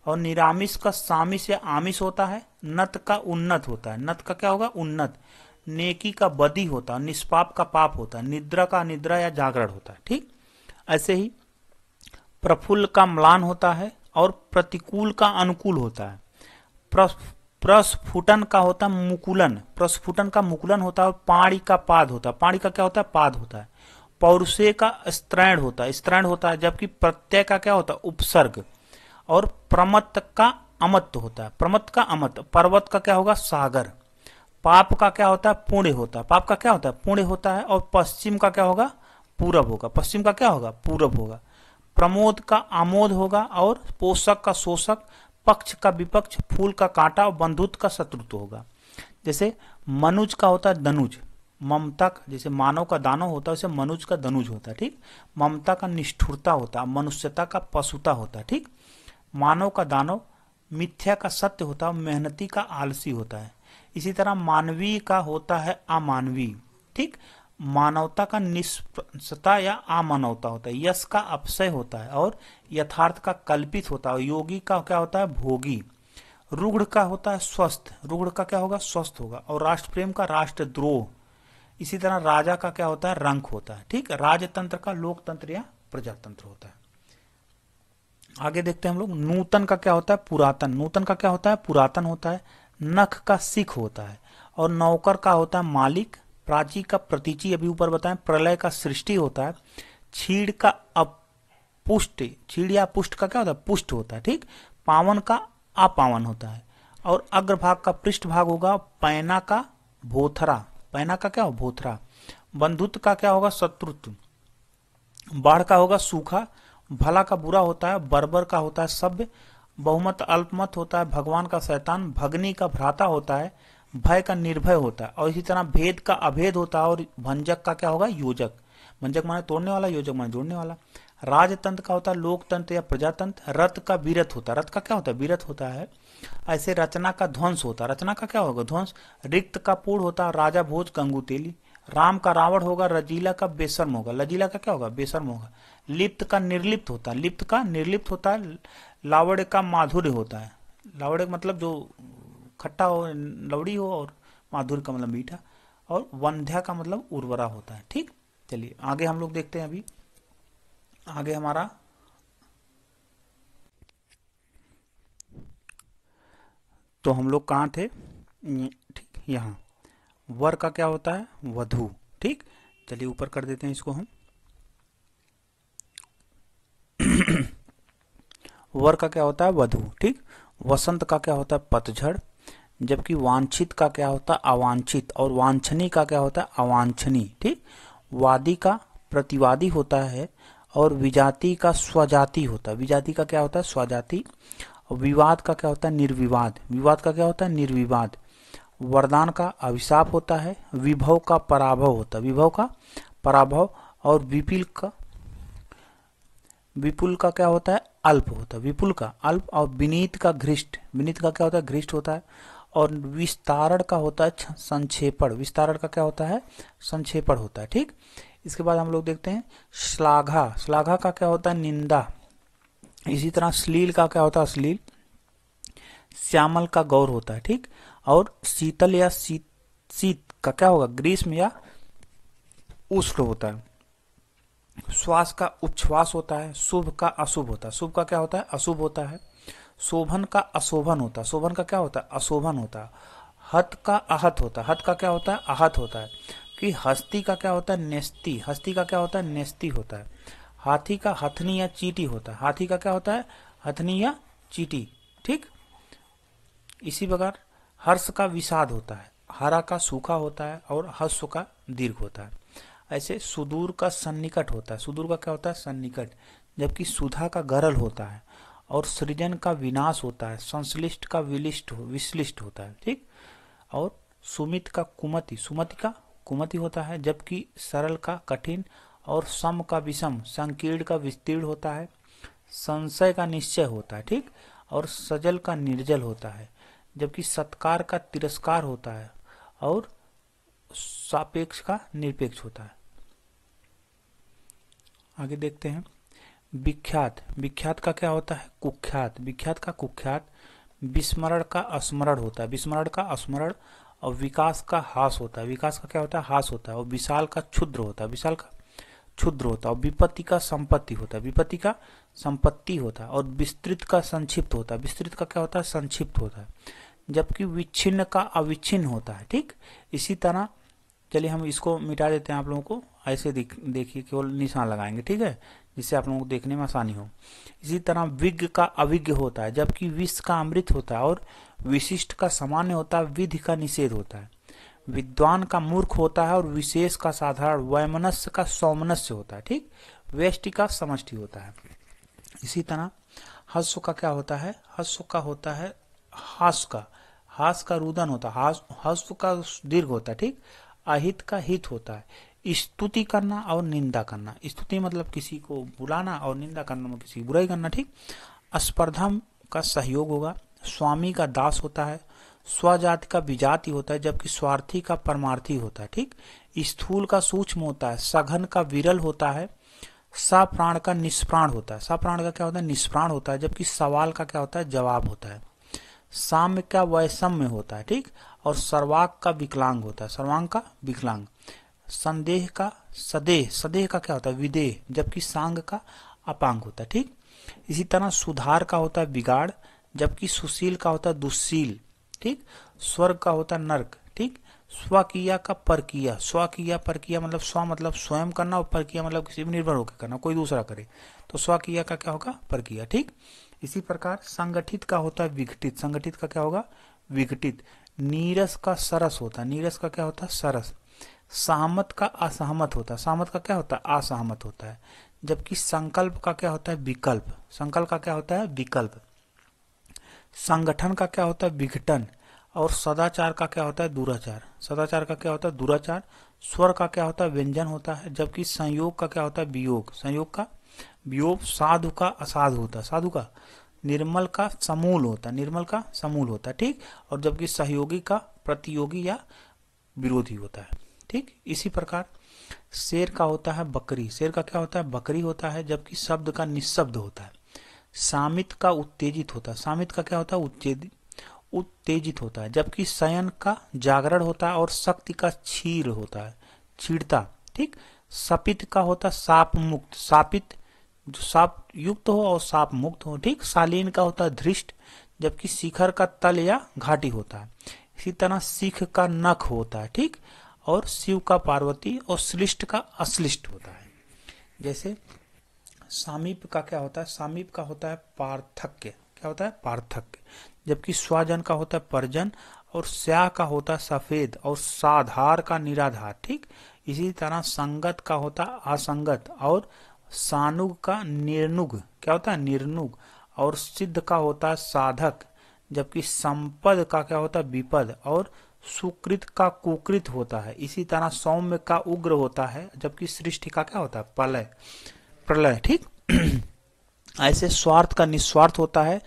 और निरामिष का सामिश या आमिष होता है नत का उन्नत होता है नत का क्या होगा उन्नत नेकी का बदी होता है निष्पाप का पाप होता है निद्रा का निद्रा या जागरण होता है ठीक ऐसे ही प्रफुल्ल का म्लान होता है और प्रतिकूल का अनुकूल होता है प्रस्फुटन का होता है मुकुलन प्रस्फुटन का मुकुलन होता है और पाणी का पाद होता है पाणी का क्या होता है पाद होता है पौरुषे का स्त्रैण होता है स्त्रैण होता है जबकि प्रत्यय का क्या होता है उपसर्ग और प्रमत का अमत्व होता है प्रमत का अमत्व पर्वत का क्या होगा सागर पाप का क्या होता है पुण्य होता है पाप का क्या होता है पुण्य होता है और पश्चिम का क्या होगा पूरब होगा पश्चिम का क्या होगा पूरब होगा प्रमोद का आमोद होगा और पोषक का शोषक पक्ष का विपक्ष फूल का कांटा और बंधुत्व का शत्रुत्व होगा जैसे मनुज का होता है धनुज ममता जैसे मानव का दानव होता है उसे मनुज का धनुज होता है ठीक ममता का निष्ठुरता होता है मनुष्यता का पशुता होता है ठीक मानव का दानव मिथ्या का सत्य होता है मेहनती का आलसी होता है इसी तरह मानवीय का होता है अमानवी ठीक मानवता का निष्पता या अमानवता होता है यश का अपशय होता है और यथार्थ का कल्पित होता है योगी का क्या होता है भोगी रुग्ण का होता है स्वस्थ रुग्ण का क्या होगा स्वस्थ होगा और राष्ट्र प्रेम का राष्ट्रद्रोह इसी तरह राजा का क्या होता है रंक होता है ठीक राजतंत्र का लोकतंत्र या प्रजातंत्र होता है आगे देखते हैं हम लोग नूतन का क्या होता है पुरातन नूतन का क्या होता है पुरातन होता है नख का सिख होता है और नौकर का होता है मालिक प्राची का प्रतीचि अभी ऊपर बताएं प्रलय का सृष्टि होता है छीड़ का अपुष्ट छीड़ या पुष्ट का क्या होता है पुष्ट होता है ठीक पावन का अपावन होता है और अग्रभाग का पृष्ठ भाग होगा पैना का भोथरा पैना का क्या हो भोथरा बंधुत्व का क्या होगा शत्रुत्व बाढ़ का होगा सूखा भला का बुरा होता है बर्बर का होता है सभ्य बहुमत अल्पमत होता है भगवान का शैतान भगनी का भ्राता होता है भय का निर्भय होता है और इसी तरह भेद का अभेद होता है और भंजक का क्या होगा योजक भंजक माने तोड़ने वाला योजक माने जोड़ने वाला राजतंत्र का होता है लोकतंत्र या प्रजातंत्र रथ का वीरथ होता है रथ का क्या होता है वीरथ होता है ऐसे रचना का ध्वंस होता है रचना का क्या होगा ध्वंस रिक्त का पूर्ण होता है राजा भोज गंगू तेली राम का रावण होगा रजीला का बेसर्म होगा लजीला का क्या होगा बेसर्म होगा लिप्त का निर्लिप्त होता है लिप्त का निर्लिप्त होता है लावड़ का माधुर्य होता है लावड़ मतलब जो खट्टा हो लवड़ी हो और माधुर्य का मतलब मीठा और वंध्या का मतलब उर्वरा होता है ठीक चलिए आगे हम लोग देखते हैं अभी आगे हमारा तो हम लोग कहाँ थे ठीक यहाँ वर का क्या होता है वधु ठीक चलिए ऊपर कर देते हैं इसको हम [CLEARS THROAT] वर का क्या होता है वधु ठीक वसंत का क्या होता है पतझड़ जबकि वांछित का क्या होता है अवांछित और वांछनी का क्या होता है अवांछनी ठीक वादी का प्रतिवादी होता है और विजाति का स्वजाति होता है विजाति का क्या होता है स्वजाति विवाद का क्या होता है निर्विवाद विवाद का क्या होता है निर्विवाद वरदान का अभिशाप होता है विभव का पराभव होता है विभव का पराभव और विपिल का विपुल का क्या होता है अल्प होता है विपुल का अल्प और विनीत का घृष्ट विनीत का क्या होता है घृष्ट होता है और विस्तारण का होता है संक्षेपण विस्तारण का क्या होता है संक्षेपण होता है ठीक इसके बाद हम लोग देखते हैं श्लाघा श्लाघा का क्या होता है निंदा इसी तरह श्लील का क्या होता है श्लील श्यामल का गौर होता है ठीक और शीतल या शीत शीत का क्या होगा ग्रीष्म या उष्ण होता है श्वास का उच्छ्वास होता है शुभ का अशुभ होता है शुभ का क्या होता है अशुभ होता है शोभन का अशोभन होता है शोभन का क्या होता है अशोभन होता है हत का आहत होता है हत का क्या होता है आहत होता है कि हस्ती का क्या होता है नेस्ती हस्ती का क्या होता है नेस्ती होता है हाथी का हथनी या चीटी होता है हाथी का क्या होता है हथनी या चीटी ठीक इसी प्रकार हर्ष का विषाद होता है हरा का सूखा होता है और हस्व का दीर्घ होता है ऐसे सुदूर का सन्निकट होता है सुदूर का क्या होता है सन्निकट जबकि सुधा का गरल होता है और सृजन का विनाश होता है संश्लिष्ट का विलिष्ट विश्लिष्ट होता है ठीक और सुमित का कुमति सुमति का कुमति होता है जबकि सरल का कठिन और सम का विषम संकीर्ण का विस्तीर्ण होता है संशय का निश्चय होता है ठीक और सजल का निर्जल होता है जबकि सत्कार का तिरस्कार होता है और सापेक्ष का निरपेक्ष होता है आगे देखते हैं विख्यात विख्यात का क्या होता है कुख्यात विख्यात का कुख्यात विस्मरण का स्मरण होता है विस्मरण का स्मरण और विकास का हास होता है विकास का क्या होता है हास होता है और विशाल का क्षुद्र होता है विशाल का क्षुद्र होता है और विपत्ति का संपत्ति होता है विपत्ति का संपत्ति होता है और विस्तृत का संक्षिप्त होता है विस्तृत का क्या होता है संक्षिप्त होता है जबकि विच्छिन्न का अविच्छिन्न होता है ठीक इसी तरह चलिए हम इसको मिटा देते हैं आप लोगों को ऐसे देखिए केवल निशान लगाएंगे ठीक है जिससे आप लोगों को देखने में आसानी हो इसी तरह विज्ञ का अविज्ञ होता है जबकि विश्व का अमृत होता है और विशिष्ट का सामान्य होता है विधि का निषेध होता है विद्वान का मूर्ख होता है और विशेष का साधारण वैमनस्य का सौमनस्य होता है ठीक वेष्टि का समष्टि होता है इसी तरह हस्व का क्या होता है हस्व का होता है हास का हास का रुदन होता है हस्व का दीर्घ होता है ठीक अहित का हित होता है स्तुति करना और निंदा करना स्तुति मतलब किसी को बुलाना और निंदा करना मतलब किसी बुराई करना ठीक स्पर्धा का सहयोग होगा स्वामी का दास होता है स्वजाति का विजाति होता है जबकि स्वार्थी का परमार्थी होता है ठीक स्थूल का सूक्ष्म होता है सघन का विरल होता है सप्राण का निष्प्राण होता है सप्राण का क्या होता है निष्प्राण होता है जबकि सवाल का क्या होता है जवाब होता है साम्य का वैषम्य होता है ठीक और सर्वांग का विकलांग होता है सर्वांग का विकलांग संदेह का सदेह सदेह का क्या होता है विदेह जबकि सांग का अपांग होता है ठीक इसी तरह सुधार का होता है बिगाड़ जबकि सुशील का होता है दुशील ठीक स्वर्ग का होता है नर्क ठीक स्व किया का किया पर किया मतलब स्व मतलब स्वयं करना और किया मतलब किसी पर निर्भर होकर करना कोई दूसरा करे तो स्व किया का क्या होगा किया ठीक इसी प्रकार संगठित का होता है विघटित संगठित का क्या होगा विघटित नीरस का सरस होता है नीरस का क्या होता है सरस सहमत का असहमत होता है सहमत का क्या होता है असहमत होता है जबकि संकल्प का क्या होता है विकल्प संकल्प का क्या होता है विकल्प संगठन का क्या होता है विघटन और सदाचार का क्या होता है दुराचार सदाचार का क्या होता है दुराचार स्वर का क्या होता है व्यंजन होता है जबकि संयोग का क्या होता है वियोग संयोग का वियोग साधु का असाधु होता है साधु का निर्मल का समूल होता है निर्मल का समूल होता है ठीक और जबकि सहयोगी का प्रतियोगी या विरोधी होता है ठीक इसी प्रकार शेर का होता है बकरी शेर का क्या होता है बकरी होता है जबकि शब्द का निशब्द होता है सामित का उत्तेजित होता है सामित का क्या होता है उत्तेजित उत्तेजित होता है जबकि शयन का जागरण होता है और शक्ति का छीर होता है छीड़ता ठीक सपित का होता है साप मुक्त सापित जो साप युक्त हो और साप मुक्त हो ठीक शालीन का होता है धृष्ट जबकि शिखर का तल या घाटी होता है इसी तरह सिख का नख होता है ठीक और शिव का पार्वती और श्लिष्ट का अश्लिष्ट होता है जैसे सामीप का क्या होता है सामीप का होता है पार्थक्य क्या होता है पार्थक्य जबकि स्वाजन का होता है परजन और स्या का होता है सफेद और साधार का निराधार ठीक इसी तरह संगत का होता है असंगत और सानुग का निर्नुग क्या होता है निर्नुग और सिद्ध का होता है साधक जबकि संपद का क्या होता है विपद और सुकृत का कुकृत होता है इसी तरह सौम्य का उग्र होता है जबकि सृष्टि का क्या होता है पलय प्रलय ठीक [CLEARS THROAT] ऐसे स्वार्थ का निस्वार्थ होता है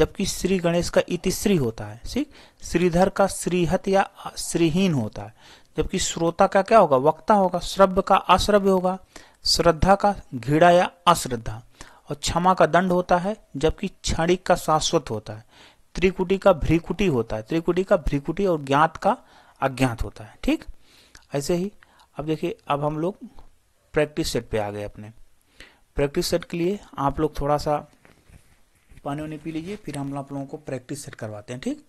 जबकि श्री गणेश का इतिश्री होता है ठीक श्रीधर का श्रीहत या श्रीहीन होता है जबकि श्रोता का क्या होगा वक्ता होगा श्रव्य का अश्रव्य होगा श्रद्धा का घीड़ा या अश्रद्धा और क्षमा का दंड होता है जबकि क्षणिक का शाश्वत होता है त्रिकुटी का भ्रिकुटी होता है त्रिकुटी का भ्रिकुटी और ज्ञात का अज्ञात होता है ठीक ऐसे ही अब देखिए अब हम लोग प्रैक्टिस सेट पे आ गए अपने प्रैक्टिस सेट के लिए आप लोग थोड़ा सा पानी वानी पी लीजिए फिर हम आप लोगों को प्रैक्टिस सेट करवाते हैं ठीक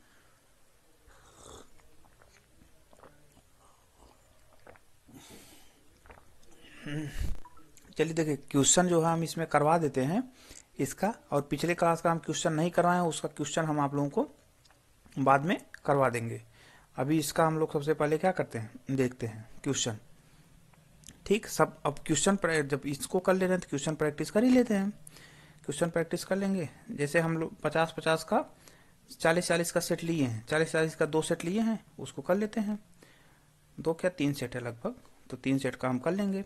चलिए देखिए क्वेश्चन जो है हम इसमें करवा देते हैं इसका और पिछले क्लास का हम क्वेश्चन नहीं करवाए हैं उसका क्वेश्चन हम आप लोगों को बाद में करवा देंगे अभी इसका हम लोग सबसे पहले क्या करते हैं देखते हैं क्वेश्चन ठीक सब अब क्वेश्चन जब इसको कर ले रहे हैं तो क्वेश्चन प्रैक्टिस कर ही लेते हैं क्वेश्चन प्रैक्टिस कर लेंगे जैसे हम लोग पचास पचास का चालीस चालीस का सेट लिए हैं चालीस चालीस का दो सेट लिए हैं उसको कर लेते हैं दो क्या तीन सेट है लगभग तो तीन सेट का हम कर लेंगे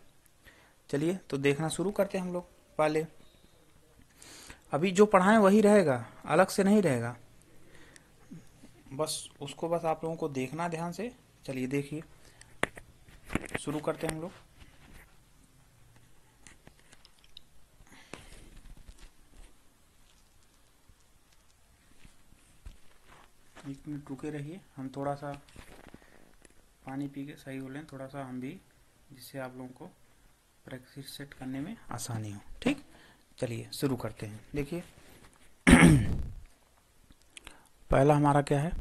चलिए तो देखना शुरू करते हैं हम लोग पहले अभी जो पढ़ाएं वही रहेगा अलग से नहीं रहेगा बस उसको बस आप लोगों को देखना ध्यान से चलिए देखिए शुरू करते हैं हम लोग एक मिनट रुके रहिए हम थोड़ा सा पानी पी के सही हो लें थोड़ा सा हम भी जिससे आप लोगों को प्रैक्टिस सेट करने में आसानी हो ठीक चलिए शुरू करते हैं देखिए [CLEARS THROAT] पहला हमारा क्या है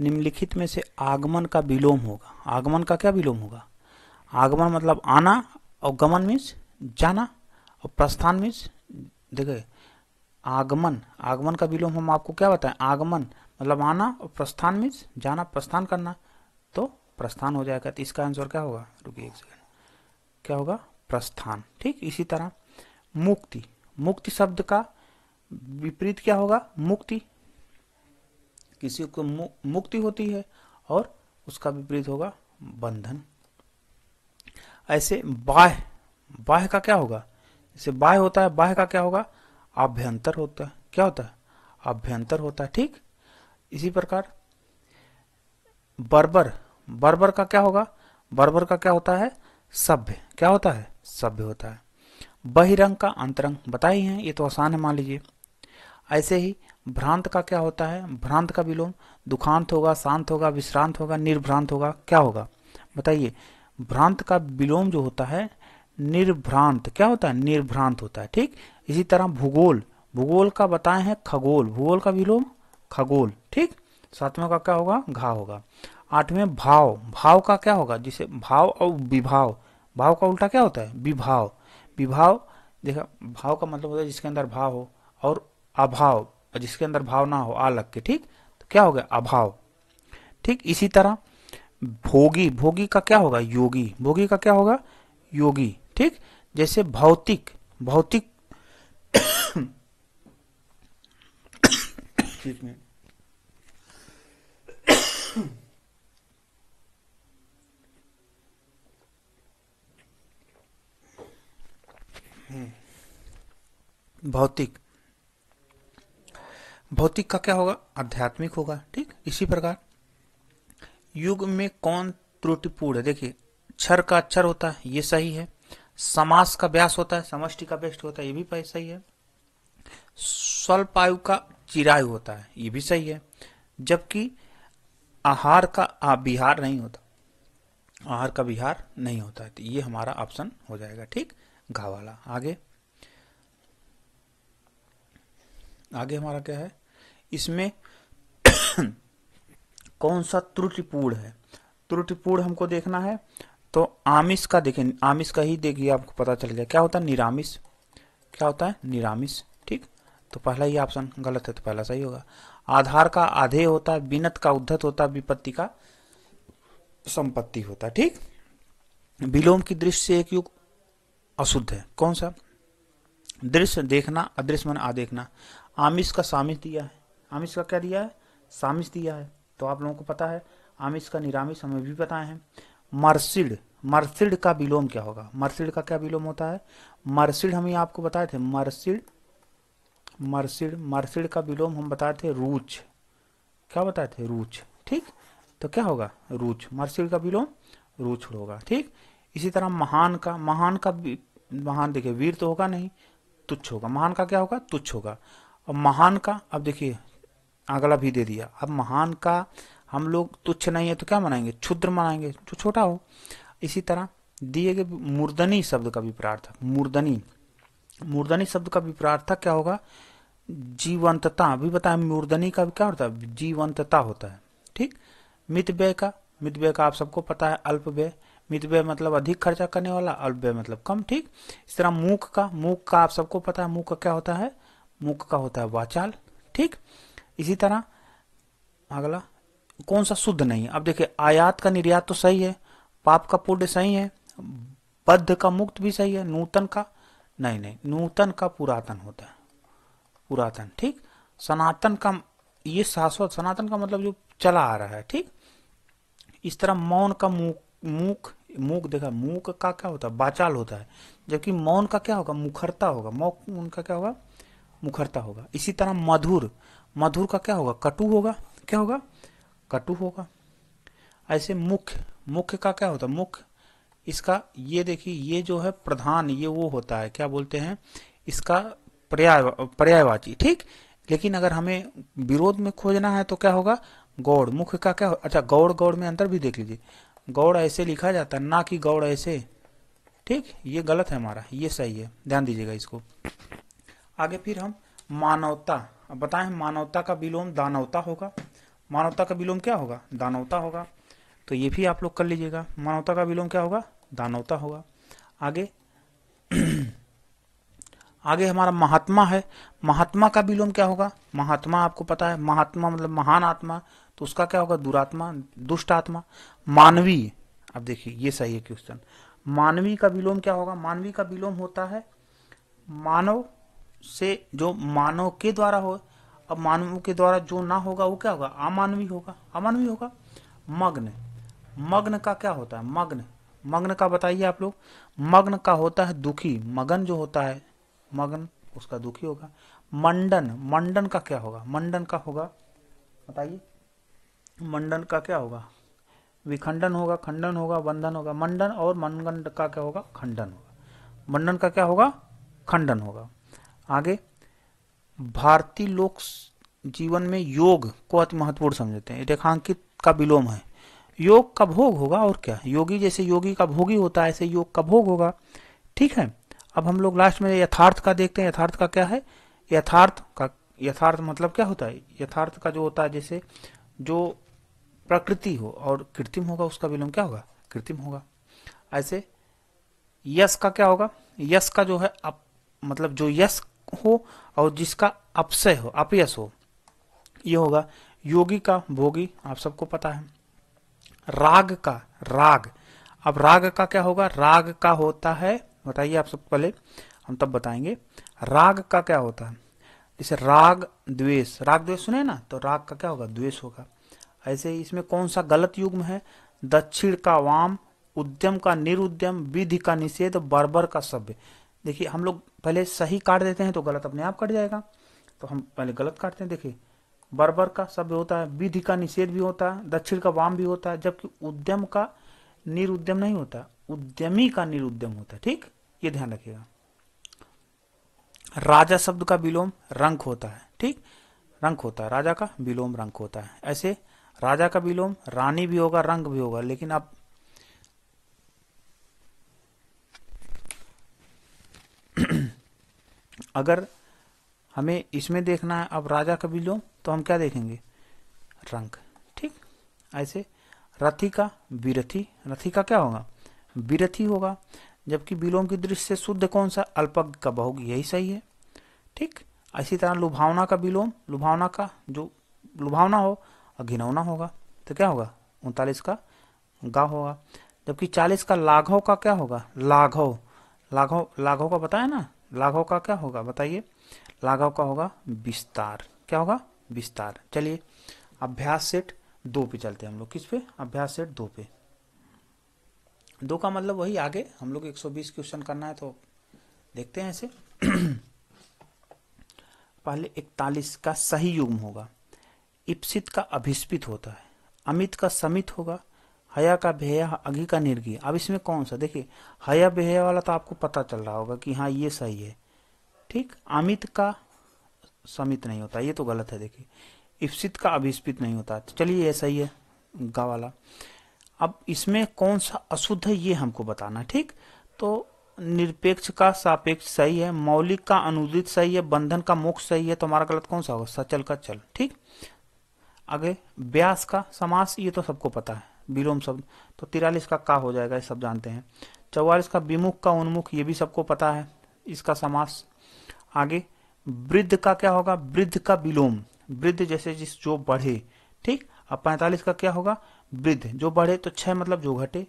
निम्नलिखित में से आगमन का विलोम होगा आगमन का क्या विलोम होगा आगमन मतलब आना और गमन मीन्स जाना और प्रस्थान मीन्स देखे आगमन आगमन का विलोम हम आपको क्या बताएं आगमन मतलब आना और प्रस्थान मीन्स जाना प्रस्थान करना तो प्रस्थान हो जाएगा तो इसका आंसर क्या होगा रुकिए एक सेकेंड क्या होगा प्रस्थान ठीक इसी तरह मुक्ति मुक्ति शब्द का विपरीत क्या होगा मुक्ति किसी को मुक्ति होती है और उसका विपरीत होगा बंधन ऐसे बाह्य बाह्य का क्या होगा जैसे बाह्य होता है बाह्य का क्या होगा अभ्यंतर होता है क्या होता है अभ्यंतर होता है ठीक इसी प्रकार बर्बर बर्बर का क्या होगा बर्बर का क्या होता है सभ्य क्या होता है सभ्य होता है बहिरंग का अंतरंग बताए हैं ये तो आसान है मान लीजिए ऐसे ही भ्रांत का क्या होता है भ्रांत का विलोम दुखांत होगा शांत होगा विश्रांत होगा निर्भ्रांत होगा क्या होगा बताइए भ्रांत का विलोम जो होता है निर्भ्रांत क्या होता है निर्भ्रांत होता है ठीक इसी तरह भूगोल भूगोल का बताए हैं खगोल भूगोल का विलोम खगोल ठीक सातवें का क्या होगा घा होगा आठवें भाव भाव का क्या होगा जिसे भाव और विभाव भाव का उल्टा क्या होता है विभाव विभाव देखा भाव का मतलब होता है जिसके अंदर भाव हो और अभाव जिसके अंदर भाव ना हो आलग के ठीक तो क्या हो गया अभाव ठीक इसी तरह भोगी भोगी का क्या होगा योगी भोगी का क्या होगा योगी ठीक जैसे भौतिक भौतिक [COUGHS] [COUGHS] भौतिक भौतिक का क्या होगा आध्यात्मिक होगा ठीक इसी प्रकार युग में कौन त्रुटिपूर्ण है देखिए क्षर का अक्षर होता है ये सही है समास का व्यास होता है समष्टि का बेस्ट होता है ये भी सही है स्वल्पायु का चिरायु होता है ये भी सही है जबकि आहार का बिहार नहीं होता आहार का बिहार नहीं होता है तो ये हमारा ऑप्शन हो जाएगा ठीक घा वाला आगे आगे हमारा क्या है इसमें [COUGHS] कौन सा त्रुटिपूर्ण है त्रुटिपूर्ण हमको देखना है तो आमिष का देखें आमिष का ही देखिए आपको पता चल गया क्या होता है निरामिष क्या होता है निरामिष ठीक तो पहला ही ऑप्शन गलत है तो पहला सही होगा आधार का आधे होता है बिनत का उद्धत होता है विपत्ति का संपत्ति होता है ठीक विलोम की दृष्टि से एक युग अशुद्ध है कौन सा दृश्य देखना अदृश्य मन आदेखना आमिष का सामिश दिया है आमिष का क्या दिया है सामिश दिया है तो आप लोगों को पता है आमिष का निरामिष हमें भी पता है मर्सिड मर्सिड का विलोम क्या होगा मर्सिड का क्या विलोम होता है मर्सिड हम आपको बताए थे मर्सिड मर्सिड मर्सिड का विलोम हम बताए थे रूच क्या बताए थे रूच ठीक तो क्या होगा रूच मर्सिड का विलोम रूच होगा ठीक इसी तरह महान का महान का महान देखिए वीर तो होगा नहीं तुच्छ होगा महान का क्या होगा तुच्छ होगा और महान का अब देखिए अगला भी दे दिया अब महान का हम लोग तुच्छ नहीं है तो क्या मनाएंगे क्षुद्र मनाएंगे जो तो छोटा हो इसी तरह दिए गए मुर्दनी शब्द का भी प्रार्थक मुर्दनी मुर्दनी शब्द का भी प्रार्थक क्या होगा जीवंतता अभी बताया मुर्दनी का क्या होता है जीवंतता होता है ठीक मित व्यय का मित व्यय का आप सबको पता है अल्प व्यय मित व्यय मतलब अधिक खर्चा करने वाला अल्प व्यय मतलब कम ठीक इस तरह मुख का मुख का आप सबको पता है मुख का क्या होता है मुख का होता है वाचाल ठीक इसी तरह अगला कौन सा शुद्ध नहीं है अब देखिए आयात का निर्यात तो सही है पाप का पुण्य सही है बद्ध का मुक्त भी सही है नूतन का नहीं नहीं नूतन का पुरातन होता है पुरातन ठीक सनातन का ये शाश्वत सनातन का मतलब जो चला आ रहा है ठीक इस तरह मौन का मुख मुख मूक देखा मूक का क्या होता है बाचाल होता है जबकि मौन का क्या होगा मुखरता होगा मौक उनका क्या होगा मुखरता होगा इसी तरह मधुर मधुर का क्या होगा कटु होगा क्या होगा कटु होगा ऐसे मुख्य मुख्य का क्या होता है मुख्य इसका ये देखिए ये जो है प्रधान ये वो होता है क्या बोलते हैं इसका पर्याय पर्यायवाची ठीक लेकिन अगर हमें विरोध में खोजना है तो क्या होगा गौड़ मुख्य का क्या हो? अच्छा गौड़ गौड़ में अंतर भी देख लीजिए गौड़ ऐसे लिखा जाता है ना कि गौड़ ऐसे ठीक ये गलत है हमारा ये सही है ध्यान दीजिएगा इसको आगे फिर हम मानवता अब बताएं मानवता का विलोम दानवता होगा मानवता का विलोम क्या होगा दानवता होगा तो ये भी आप लोग कर लीजिएगा मानवता का विलोम क्या होगा दानवता होगा आगे [CLEARS THROAT] आगे हमारा महात्मा है महात्मा का विलोम क्या होगा महात्मा आपको पता है महात्मा मतलब महान आत्मा तो उसका क्या होगा दुरात्मा दुष्ट आत्मा मानवीय अब देखिए ये सही है क्वेश्चन मानवीय का विलोम क्या होगा मानवीय का विलोम होता है मानव से जो मानव के द्वारा हो अब मानव के द्वारा जो ना होगा वो क्या होगा अमानवी होगा अमानवी होगा मग्न मग्न का क्या होता है मग्न मग्न का बताइए आप लोग मग्न का होता है दुखी मगन जो होता है मगन उसका दुखी होगा मंडन मंडन का क्या होगा मंडन का होगा बताइए मंडन का क्या होगा विखंडन होगा खंडन होगा बंधन होगा मंडन और मनगंड का क्या होगा खंडन होगा मंडन का क्या होगा खंडन होगा आगे भारतीय लोक जीवन में योग को अति महत्वपूर्ण समझते हैं रेखांकित का विलोम है योग का भोग होगा और क्या योगी जैसे योगी का भोगी होता है ऐसे योग का भोग होगा ठीक है अब हम लोग लास्ट में यथार्थ का देखते हैं यथार्थ का क्या है यथार्थ का यथार्थ मतलब क्या होता है यथार्थ का जो होता है जैसे जो प्रकृति हो और कृत्रिम होगा उसका विलोम क्या होगा कृत्रिम होगा ऐसे यश का क्या होगा यश का जो है अप, मतलब जो यश हो और जिसका अपसय हो अपयश हो ये होगा योगी का भोगी आप सबको पता है राग का राग अब राग का क्या होगा राग का होता है बताइए आप सब पहले हम तब बताएंगे राग का क्या होता है जैसे राग द्वेष राग द्वेष सुने ना तो राग का क्या होगा द्वेष होगा ऐसे ही इसमें कौन सा गलत युग्म है दक्षिण का वाम उद्यम का निरुद्यम विधि का निषेध बर्बर का सभ्य देखिए हम लोग पहले सही काट देते हैं तो गलत अपने आप कट जाएगा तो हम पहले गलत काटते हैं देखिए बर्बर का सभ्य होता है विधि का निषेध भी होता है दक्षिण का वाम भी होता है जबकि उद्यम का निरुद्यम नहीं होता उद्यमी का निरुद्यम होता है ठीक ये ध्यान रखिएगा राजा शब्द का विलोम रंक होता है ठीक रंक होता है राजा का विलोम रंक होता है ऐसे राजा का विलोम रानी भी होगा रंग भी होगा लेकिन अब [CLEARS THROAT] अगर हमें इसमें देखना है अब राजा का विलोम तो हम क्या देखेंगे रंग ठीक ऐसे रथी का विरथी रथी का क्या होगा विरथी होगा जबकि विलोम की दृष्टि से शुद्ध कौन सा अल्पक का बहुग यही सही है ठीक इसी तरह लुभावना का विलोम लुभावना का जो लुभावना हो और घिनौना होगा तो क्या होगा उनतालीस का गा होगा जबकि चालीस का लाघव का क्या होगा लाघव लाघव लाघव का बताया ना लाघव का क्या होगा बताइए लाघव का होगा विस्तार क्या होगा विस्तार चलिए अभ्यास सेट दो पे चलते हैं हम लोग किस पे अभ्यास सेट दो पे दो का मतलब वही आगे हम लोग 120 क्वेश्चन करना है तो देखते हैं ऐसे [CLEARS THROAT] पहले इकतालीस का सही युग्म होगा इप्सित का अभिस्पित होता है अमित का समित होगा हया का भेय अघि का निर्घी अब इसमें कौन सा देखिए हया भेय वाला तो आपको पता चल रहा होगा कि हाँ ये सही है ठीक अमित का समित नहीं होता ये तो गलत है देखिए इप्सित का अभिस्पित नहीं होता तो चलिए ये सही है गा वाला अब इसमें कौन सा अशुद्ध है ये हमको बताना ठीक तो निरपेक्ष का सापेक्ष सही है मौलिक का अनुदित सही है बंधन का मोक्ष सही है तो हमारा गलत कौन सा होगा सचल का चल ठीक आगे ब्यास का समास ये तो सबको पता है विलोम शब्द तो तिरालीस का का हो जाएगा ये सब जानते हैं चौवालीस का विमुख का उन्मुख ये भी सबको पता है इसका समास आगे वृद्ध का क्या होगा वृद्ध का विलोम वृद्ध जैसे जिस जो बढ़े ठीक अब पैंतालीस का क्या होगा वृद्ध जो बढ़े तो छह मतलब जो घटे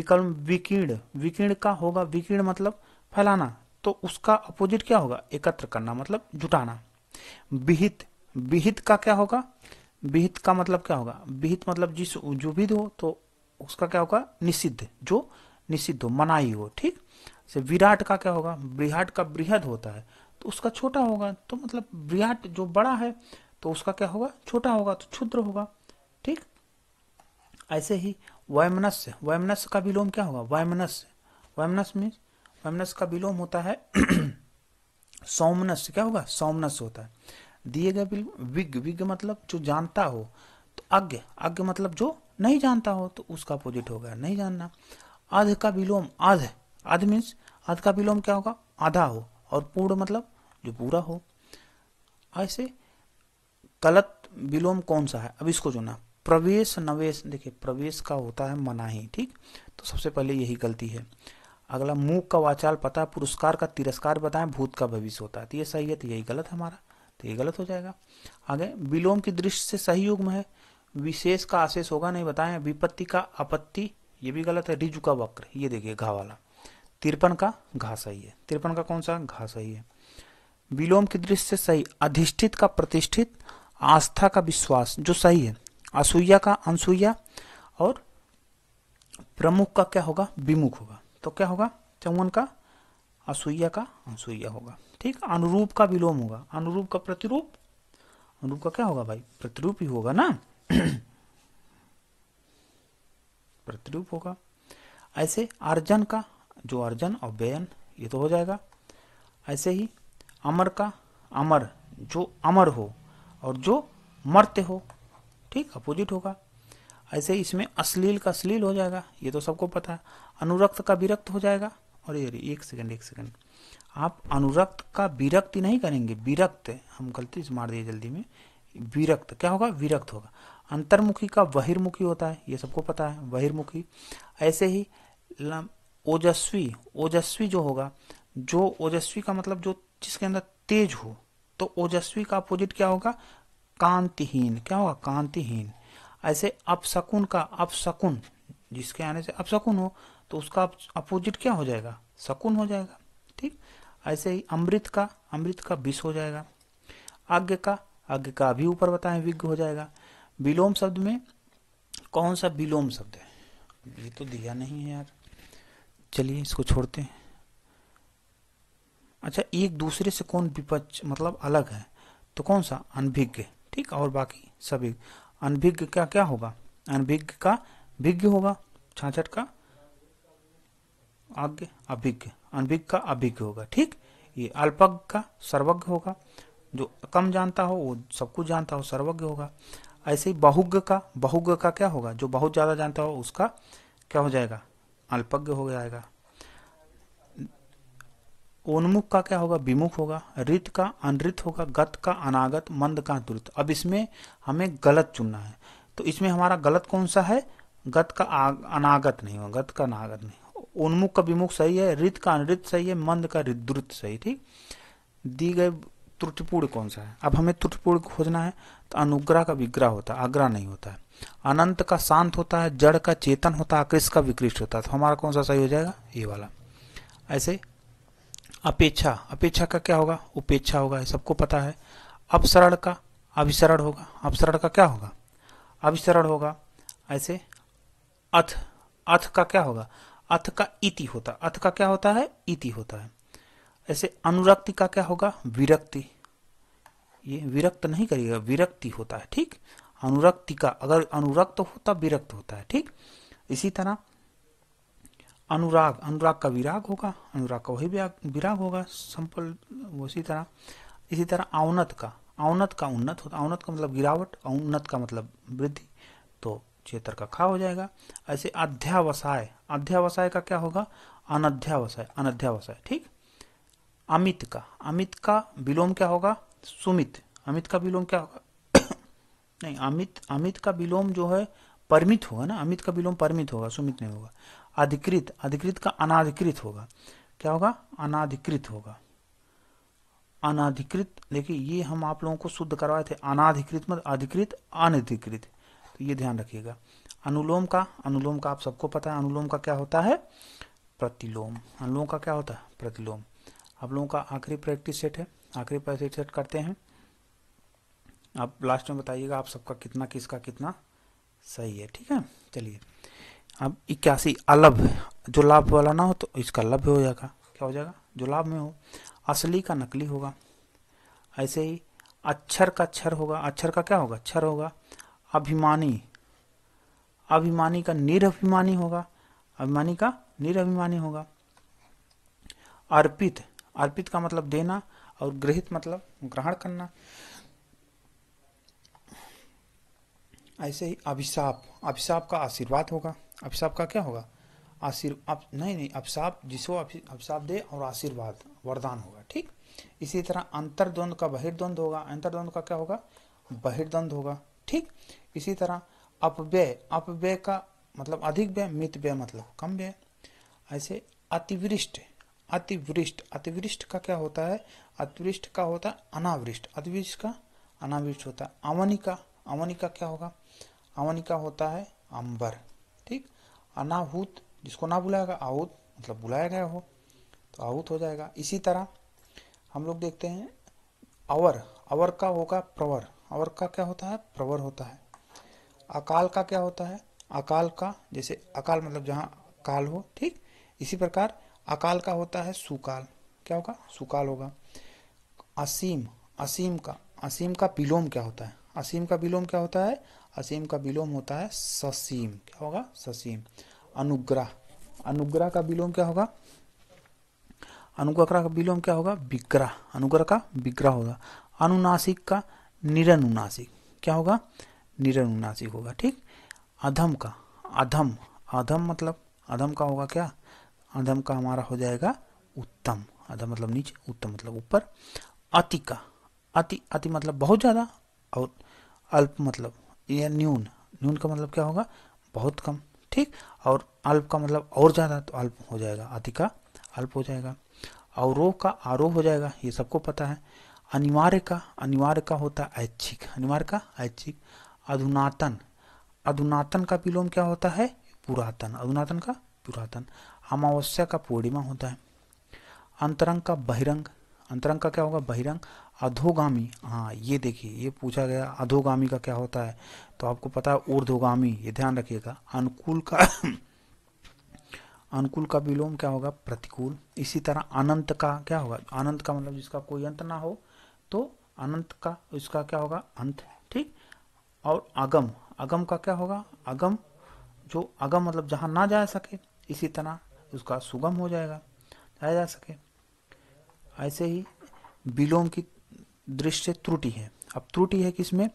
विकल्प विकीर्ण विकीर्ण का होगा विकीर्ण मतलब फैलाना तो उसका अपोजिट क्या होगा एकत्र करना मतलब जुटाना विहित विहित का क्या होगा विहित का मतलब क्या होगा विहित मतलब जिस जो विध हो तो उसका क्या होगा निषिद्ध जो निषिद्ध हो मनाई हो ठीक से विराट का क्या होगा बृहट का बृहद होता है तो उसका छोटा होगा तो मतलब बृहट जो बड़ा है तो उसका क्या होगा छोटा होगा तो क्षुद्र होगा ठीक ऐसे ही वैमनस्य वैमनस्य का विलोम क्या होगा वैमनस्य वैमनस मीन्स वैमनस का विलोम होता है [CLEARS THROAT] सौमनस्य क्या होगा सौमनस होता है दिए गए बिल विज्ञ विज्ञ मतलब जो जानता हो तो अज्ञ अज्ञ मतलब जो नहीं जानता हो तो उसका अपोजिट हो गया नहीं जानना अध का विलोम अध अध मीन्स अध का विलोम क्या होगा आधा हो और पूर्ण मतलब जो पूरा हो ऐसे गलत विलोम कौन सा है अब इसको जो ना प्रवेश नवेश देखिए प्रवेश का होता है मनाही ठीक तो सबसे पहले यही गलती है अगला मुख का वाचाल पता पुरस्कार का तिरस्कार बताएं भूत का भविष्य होता है तो ये सही है तो यही गलत हमारा तो ये गलत हो जाएगा आगे विलोम की दृष्टि से सही युग्म है विशेष का आशेष होगा नहीं बताएं विपत्ति का आपत्ति ये भी गलत है रिजु का वक्र ये देखिए घा वाला तिरपन का घा सही है तिरपन का कौन सा घा सही है विलोम की दृष्टि से सही अधिष्ठित का प्रतिष्ठित आस्था का विश्वास जो सही है असूया का अनसुईया और प्रमुख का क्या होगा विमुख होगा तो क्या होगा चौवन का असूया का अनसुईया होगा ठीक अनुरूप का विलोम होगा अनुरूप का प्रतिरूप अनुरूप का क्या होगा भाई प्रतिरूप ही होगा ना [CLEARS THROAT] प्रतिरूप होगा ऐसे अर्जन का जो अर्जन और व्ययन ये तो हो जाएगा ऐसे ही अमर का अमर जो अमर हो और जो मर्त्य हो ठीक अपोजिट होगा ऐसे इसमें अश्लील का अश्लील हो जाएगा ये तो सबको पता है अनुरक्त का विरक्त हो जाएगा और ये एक सेकंड एक सेकंड आप अनुरक्त का विरक्त नहीं करेंगे विरक्त हम गलती से मार दिए जल्दी में विरक्त क्या होगा विरक्त होगा अंतर्मुखी का बहिर्मुखी होता है ये सबको पता है बहिर्मुखी ऐसे ही ओजस्वी ओजस्वी जो होगा जो ओजस्वी का मतलब जो जिसके अंदर तेज हो तो ओजस्वी का अपोजिट क्या होगा कांतिहीन क्या होगा कांतिहीन ऐसे अपशकुन का अपशकुन जिसके आने से अपशकुन हो तो उसका अपोजिट क्या हो जाएगा शकुन हो जाएगा ऐसे ही अमृत का अमृत का विष हो जाएगा आज्ञ का आज्ञ का अभी ऊपर बताएं विज्ञ हो जाएगा विलोम शब्द में कौन सा विलोम शब्द है ये तो दिया नहीं है यार चलिए इसको छोड़ते हैं अच्छा एक दूसरे से कौन विपक्ष मतलब अलग है तो कौन सा अनभिज्ञ ठीक और बाकी सभी अनभिज्ञ क्या क्या होगा अनभिज्ञ का विज्ञ होगा छाछठ का अज्ञ अभिज्ञ अनभिज्ञ का अभिज्ञ होगा ठीक ये अल्पज्ञ का सर्वज्ञ होगा जो कम जानता हो वो सब कुछ जानता हो सर्वज्ञ होगा ऐसे ही बहुज्ञ का बहुज्ञ का क्या होगा जो बहुत ज़्यादा जानता हो उसका क्या हो जाएगा अल्पज्ञ हो जाएगा उन्मुख का क्या होगा विमुख होगा रित का अनृत होगा गत का अनागत मंद का द्रुत अब इसमें हमें गलत चुनना है तो इसमें हमारा गलत कौन सा है गत का अनागत नहीं होगा गत का अनागत नहीं उन्मुख का विमुख सही है रित का अनुत सही है मंद का रिद्रुत सही ठीक दी गए त्रुटिपूर्ण कौन सा है अब हमें त्रुटिपूर्ण खोजना है तो अनुग्रह का विग्रह होता है आग्रह नहीं होता है अनंत का शांत होता है जड़ का चेतन होता है आकृष्ट का विकृष्ट होता है तो हमारा कौन सा सही हो जाएगा ये वाला ऐसे अपेक्षा अपेक्षा का क्या होगा उपेक्षा होगा सबको पता है अपसरण का अभिसरण होगा अपसरण का क्या होगा अभिसरण होगा ऐसे अथ अथ का क्या होगा अथ का इति होता अथ का क्या होता है इति होता है ऐसे अनुरक्ति का क्या होगा विरक्ति ये विरक्त नहीं करिएगा विरक्ति होता है ठीक अनुरक्ति का अगर अनुरक्त तो होता विरक्त होता है ठीक इसी तरह अनुराग अनुराग का विराग होगा अनुराग का वही विराग होगा संपल उसी तरह इसी तरह औनत का औनत का उन्नत होता औनत का मतलब गिरावट औनत का मतलब वृद्धि तो क्षेत्र का खा हो जाएगा ऐसे अध्यावसाय अध्यावसाय का क्या होगा अनध्यावसाय अनध्यावसाय ठीक अमित का अमित का विलोम क्या होगा सुमित अमित का विलोम क्या होगा [COUGHS] नहीं अमित अमित का विलोम जो है परमित होगा ना अमित का विलोम परमित होगा सुमित नहीं होगा अधिकृत अधिकृत का अनाधिकृत होगा क्या होगा अनाधिकृत होगा अनाधिकृत देखिए ये हम आप लोगों को शुद्ध करवाए थे अनाधिकृत मतलब अधिकृत अनधिकृत ये ध्यान रखिएगा अनुलोम का अनुलोम का आप सबको पता है अनुलोम का क्या होता है प्रतिलोम अनुलोम का क्या होता है प्रतिलोम आप लोगों का आखिरी प्रैक्टिस सेट है आखिरी प्रैक्टिस सेट करते हैं आप लास्ट में बताइएगा आप सबका कितना किसका कितना सही है ठीक है चलिए अब इक्यासी अलभ जो लाभ वाला ना हो तो इसका लभ्य हो जाएगा क्या हो जाएगा जो लाभ में हो असली का नकली होगा ऐसे ही अक्षर का अक्षर होगा अक्षर का क्या होगा अक्षर होगा अभिमानी अभिमानी का निरभिमानी होगा अभिमानी का निरभिमानी होगा अर्पित अर्पित का मतलब देना और ग्रहित मतलब ग्रहण करना ऐसे ही अभिशाप अभिशाप का आशीर्वाद होगा अभिशाप का क्या होगा आशीर्वाद नहीं नहीं अभिशाप जिसको अभिशाप दे और आशीर्वाद वरदान होगा ठीक इसी तरह अंतर्द्वंद का बहिर्द्वंद होगा अंतर्द्वंद का क्या होगा बहिर्द्वंद होगा ठीक इसी तरह अपव्यय अपव्यय का मतलब अधिक व्यय मित व्यय मतलब कम व्यय ऐसे अतिवृष्ट अतिवृष्ट अतिवृष्ट का क्या होता है अतिवृष्ट का होता है अनावृष्ट अतिवृष्ट का अनावृष्ट होता है अवनिका अवनिका क्या होगा अवनिका होता है अंबर ठीक अनाहूत जिसको ना बुलाएगा आहूत मतलब बुलाया गया हो तो आहूत हो जाएगा इसी तरह हम लोग देखते हैं अवर अवर का होगा प्रवर और का क्या होता है प्रवर होता है अकाल का क्या होता है अकाल का जैसे अकाल मतलब जहाँ काल हो ठीक इसी प्रकार अकाल का होता है सुकाल क्या होगा सुकाल होगा असीम असीम का असीम का विलोम क्या होता है असीम का विलोम क्या होता है असीम का विलोम होता है ससीम क्या होगा ससीम अनुग्रह अनुग्रह का विलोम क्या होगा अनुग्रह का विलोम क्या होगा विग्रह अनुग्रह का विग्रह होगा अनुनासिक का निरनुनासिक क्या होगा निरनुनासिक होगा ठीक अधम का अधम अधम मतलब अधम का होगा क्या अधम का हमारा हो जाएगा उत्तम अधम मतलब नीचे उत्तम मतलब ऊपर अति का अति अति मतलब बहुत ज़्यादा और अल्प मतलब या न्यून न्यून का मतलब क्या होगा बहुत कम ठीक और अल्प का मतलब और ज़्यादा तो अल्प हो जाएगा अति का अल्प हो जाएगा अवरोह का आरोह हो जाएगा ये सबको पता है अनिवार्य का अनिवार्य का होता है ऐच्छिक अनिवार्य का ऐच्छिक अधुनातन अधुनातन का विलोम क्या होता है पुरातन अधुनातन का पुरातन अमावस्या का पूर्णिमा होता है अंतरंग का बहिरंग अंतरंग का क्या होगा बहिरंग अधोगामी हाँ ये देखिए ये पूछा गया अधोगामी का क्या होता है तो आपको पता है ऊर्धोगामी ये ध्यान रखिएगा अनुकूल का अनुकूल का विलोम क्या होगा प्रतिकूल इसी तरह अनंत का क्या होगा अनंत का मतलब जिसका कोई अंत ना हो तो अनंत का इसका क्या होगा अंत ठीक और अगम अगम का क्या होगा अगम जो अगम मतलब जहां ना जा सके इसी तरह उसका सुगम हो जाएगा जाया जा सके ऐसे ही विलोम की दृश्य त्रुटि है अब त्रुटि है कि इसमें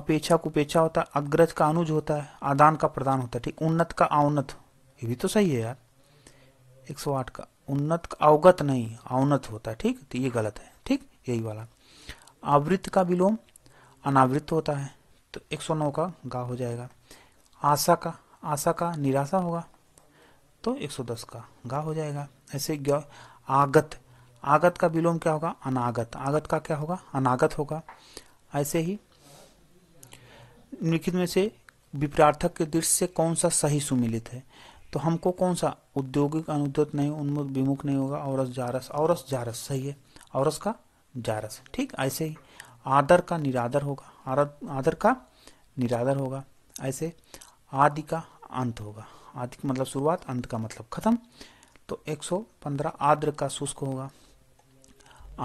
अपेक्षा कुपेक्षा होता है अग्रज का अनुज होता है आदान का प्रदान होता है ठीक उन्नत का अवनत ये भी तो सही है यार 108 का उन्नत अवगत नहीं अवनत होता है ठीक तो ये गलत है ठीक यही वाला आवृत्त का विलोम अनावृत होता है तो 109 का गा हो जाएगा आशा का आशा का निराशा होगा तो 110 का गा हो जाएगा ऐसे आगत आगत का विलोम क्या होगा अनागत आगत का क्या होगा अनागत होगा ऐसे ही निखित में से विप्रार्थक के दृश्य से कौन सा सही सुमिलित है तो हमको कौन सा औद्योगिक अनुद्योत नहीं उन्मुख विमुख नहीं होगा औरस जारस औरस जारस सही है औरस का जारस ठीक ऐसे ही आदर का निरादर होगा आदर का निरादर होगा ऐसे आदि का अंत होगा आदि का मतलब शुरुआत अंत का मतलब खत्म तो 115 आद्र का शुष्क होगा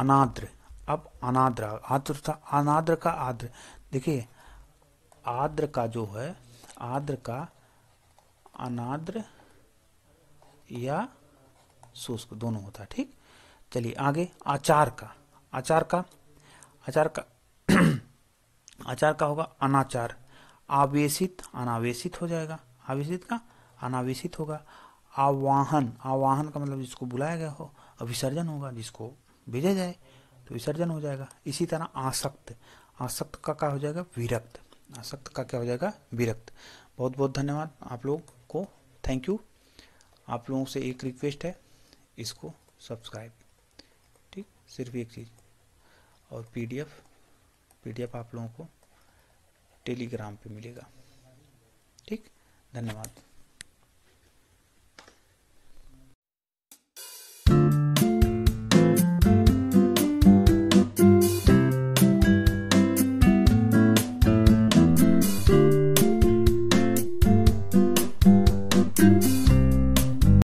अनाद्र अब अनाद्र आद्र था अनाद्र का आद्र देखिए आद्र का जो है आद्र का अनाद्र या शुष्क दोनों होता है ठीक चलिए आगे आचार का आचार का आचार का [CLEARS THROAT] आचार का होगा अनाचार आवेशित अनावेशित हो जाएगा आवेशित का अनावेशित होगा आवाहन आवाहन का मतलब जिसको बुलाया गया हो विसर्जन होगा जिसको भेजा जाए तो विसर्जन हो जाएगा इसी तरह आसक्त आसक्त का क्या हो जाएगा विरक्त आसक्त का क्या हो जाएगा विरक्त बहुत बहुत धन्यवाद आप लोग को थैंक यू आप लोगों से एक रिक्वेस्ट है इसको सब्सक्राइब ठीक सिर्फ एक चीज़ और पीडीएफ पीडीएफ आप लोगों को टेलीग्राम पे मिलेगा ठीक धन्यवाद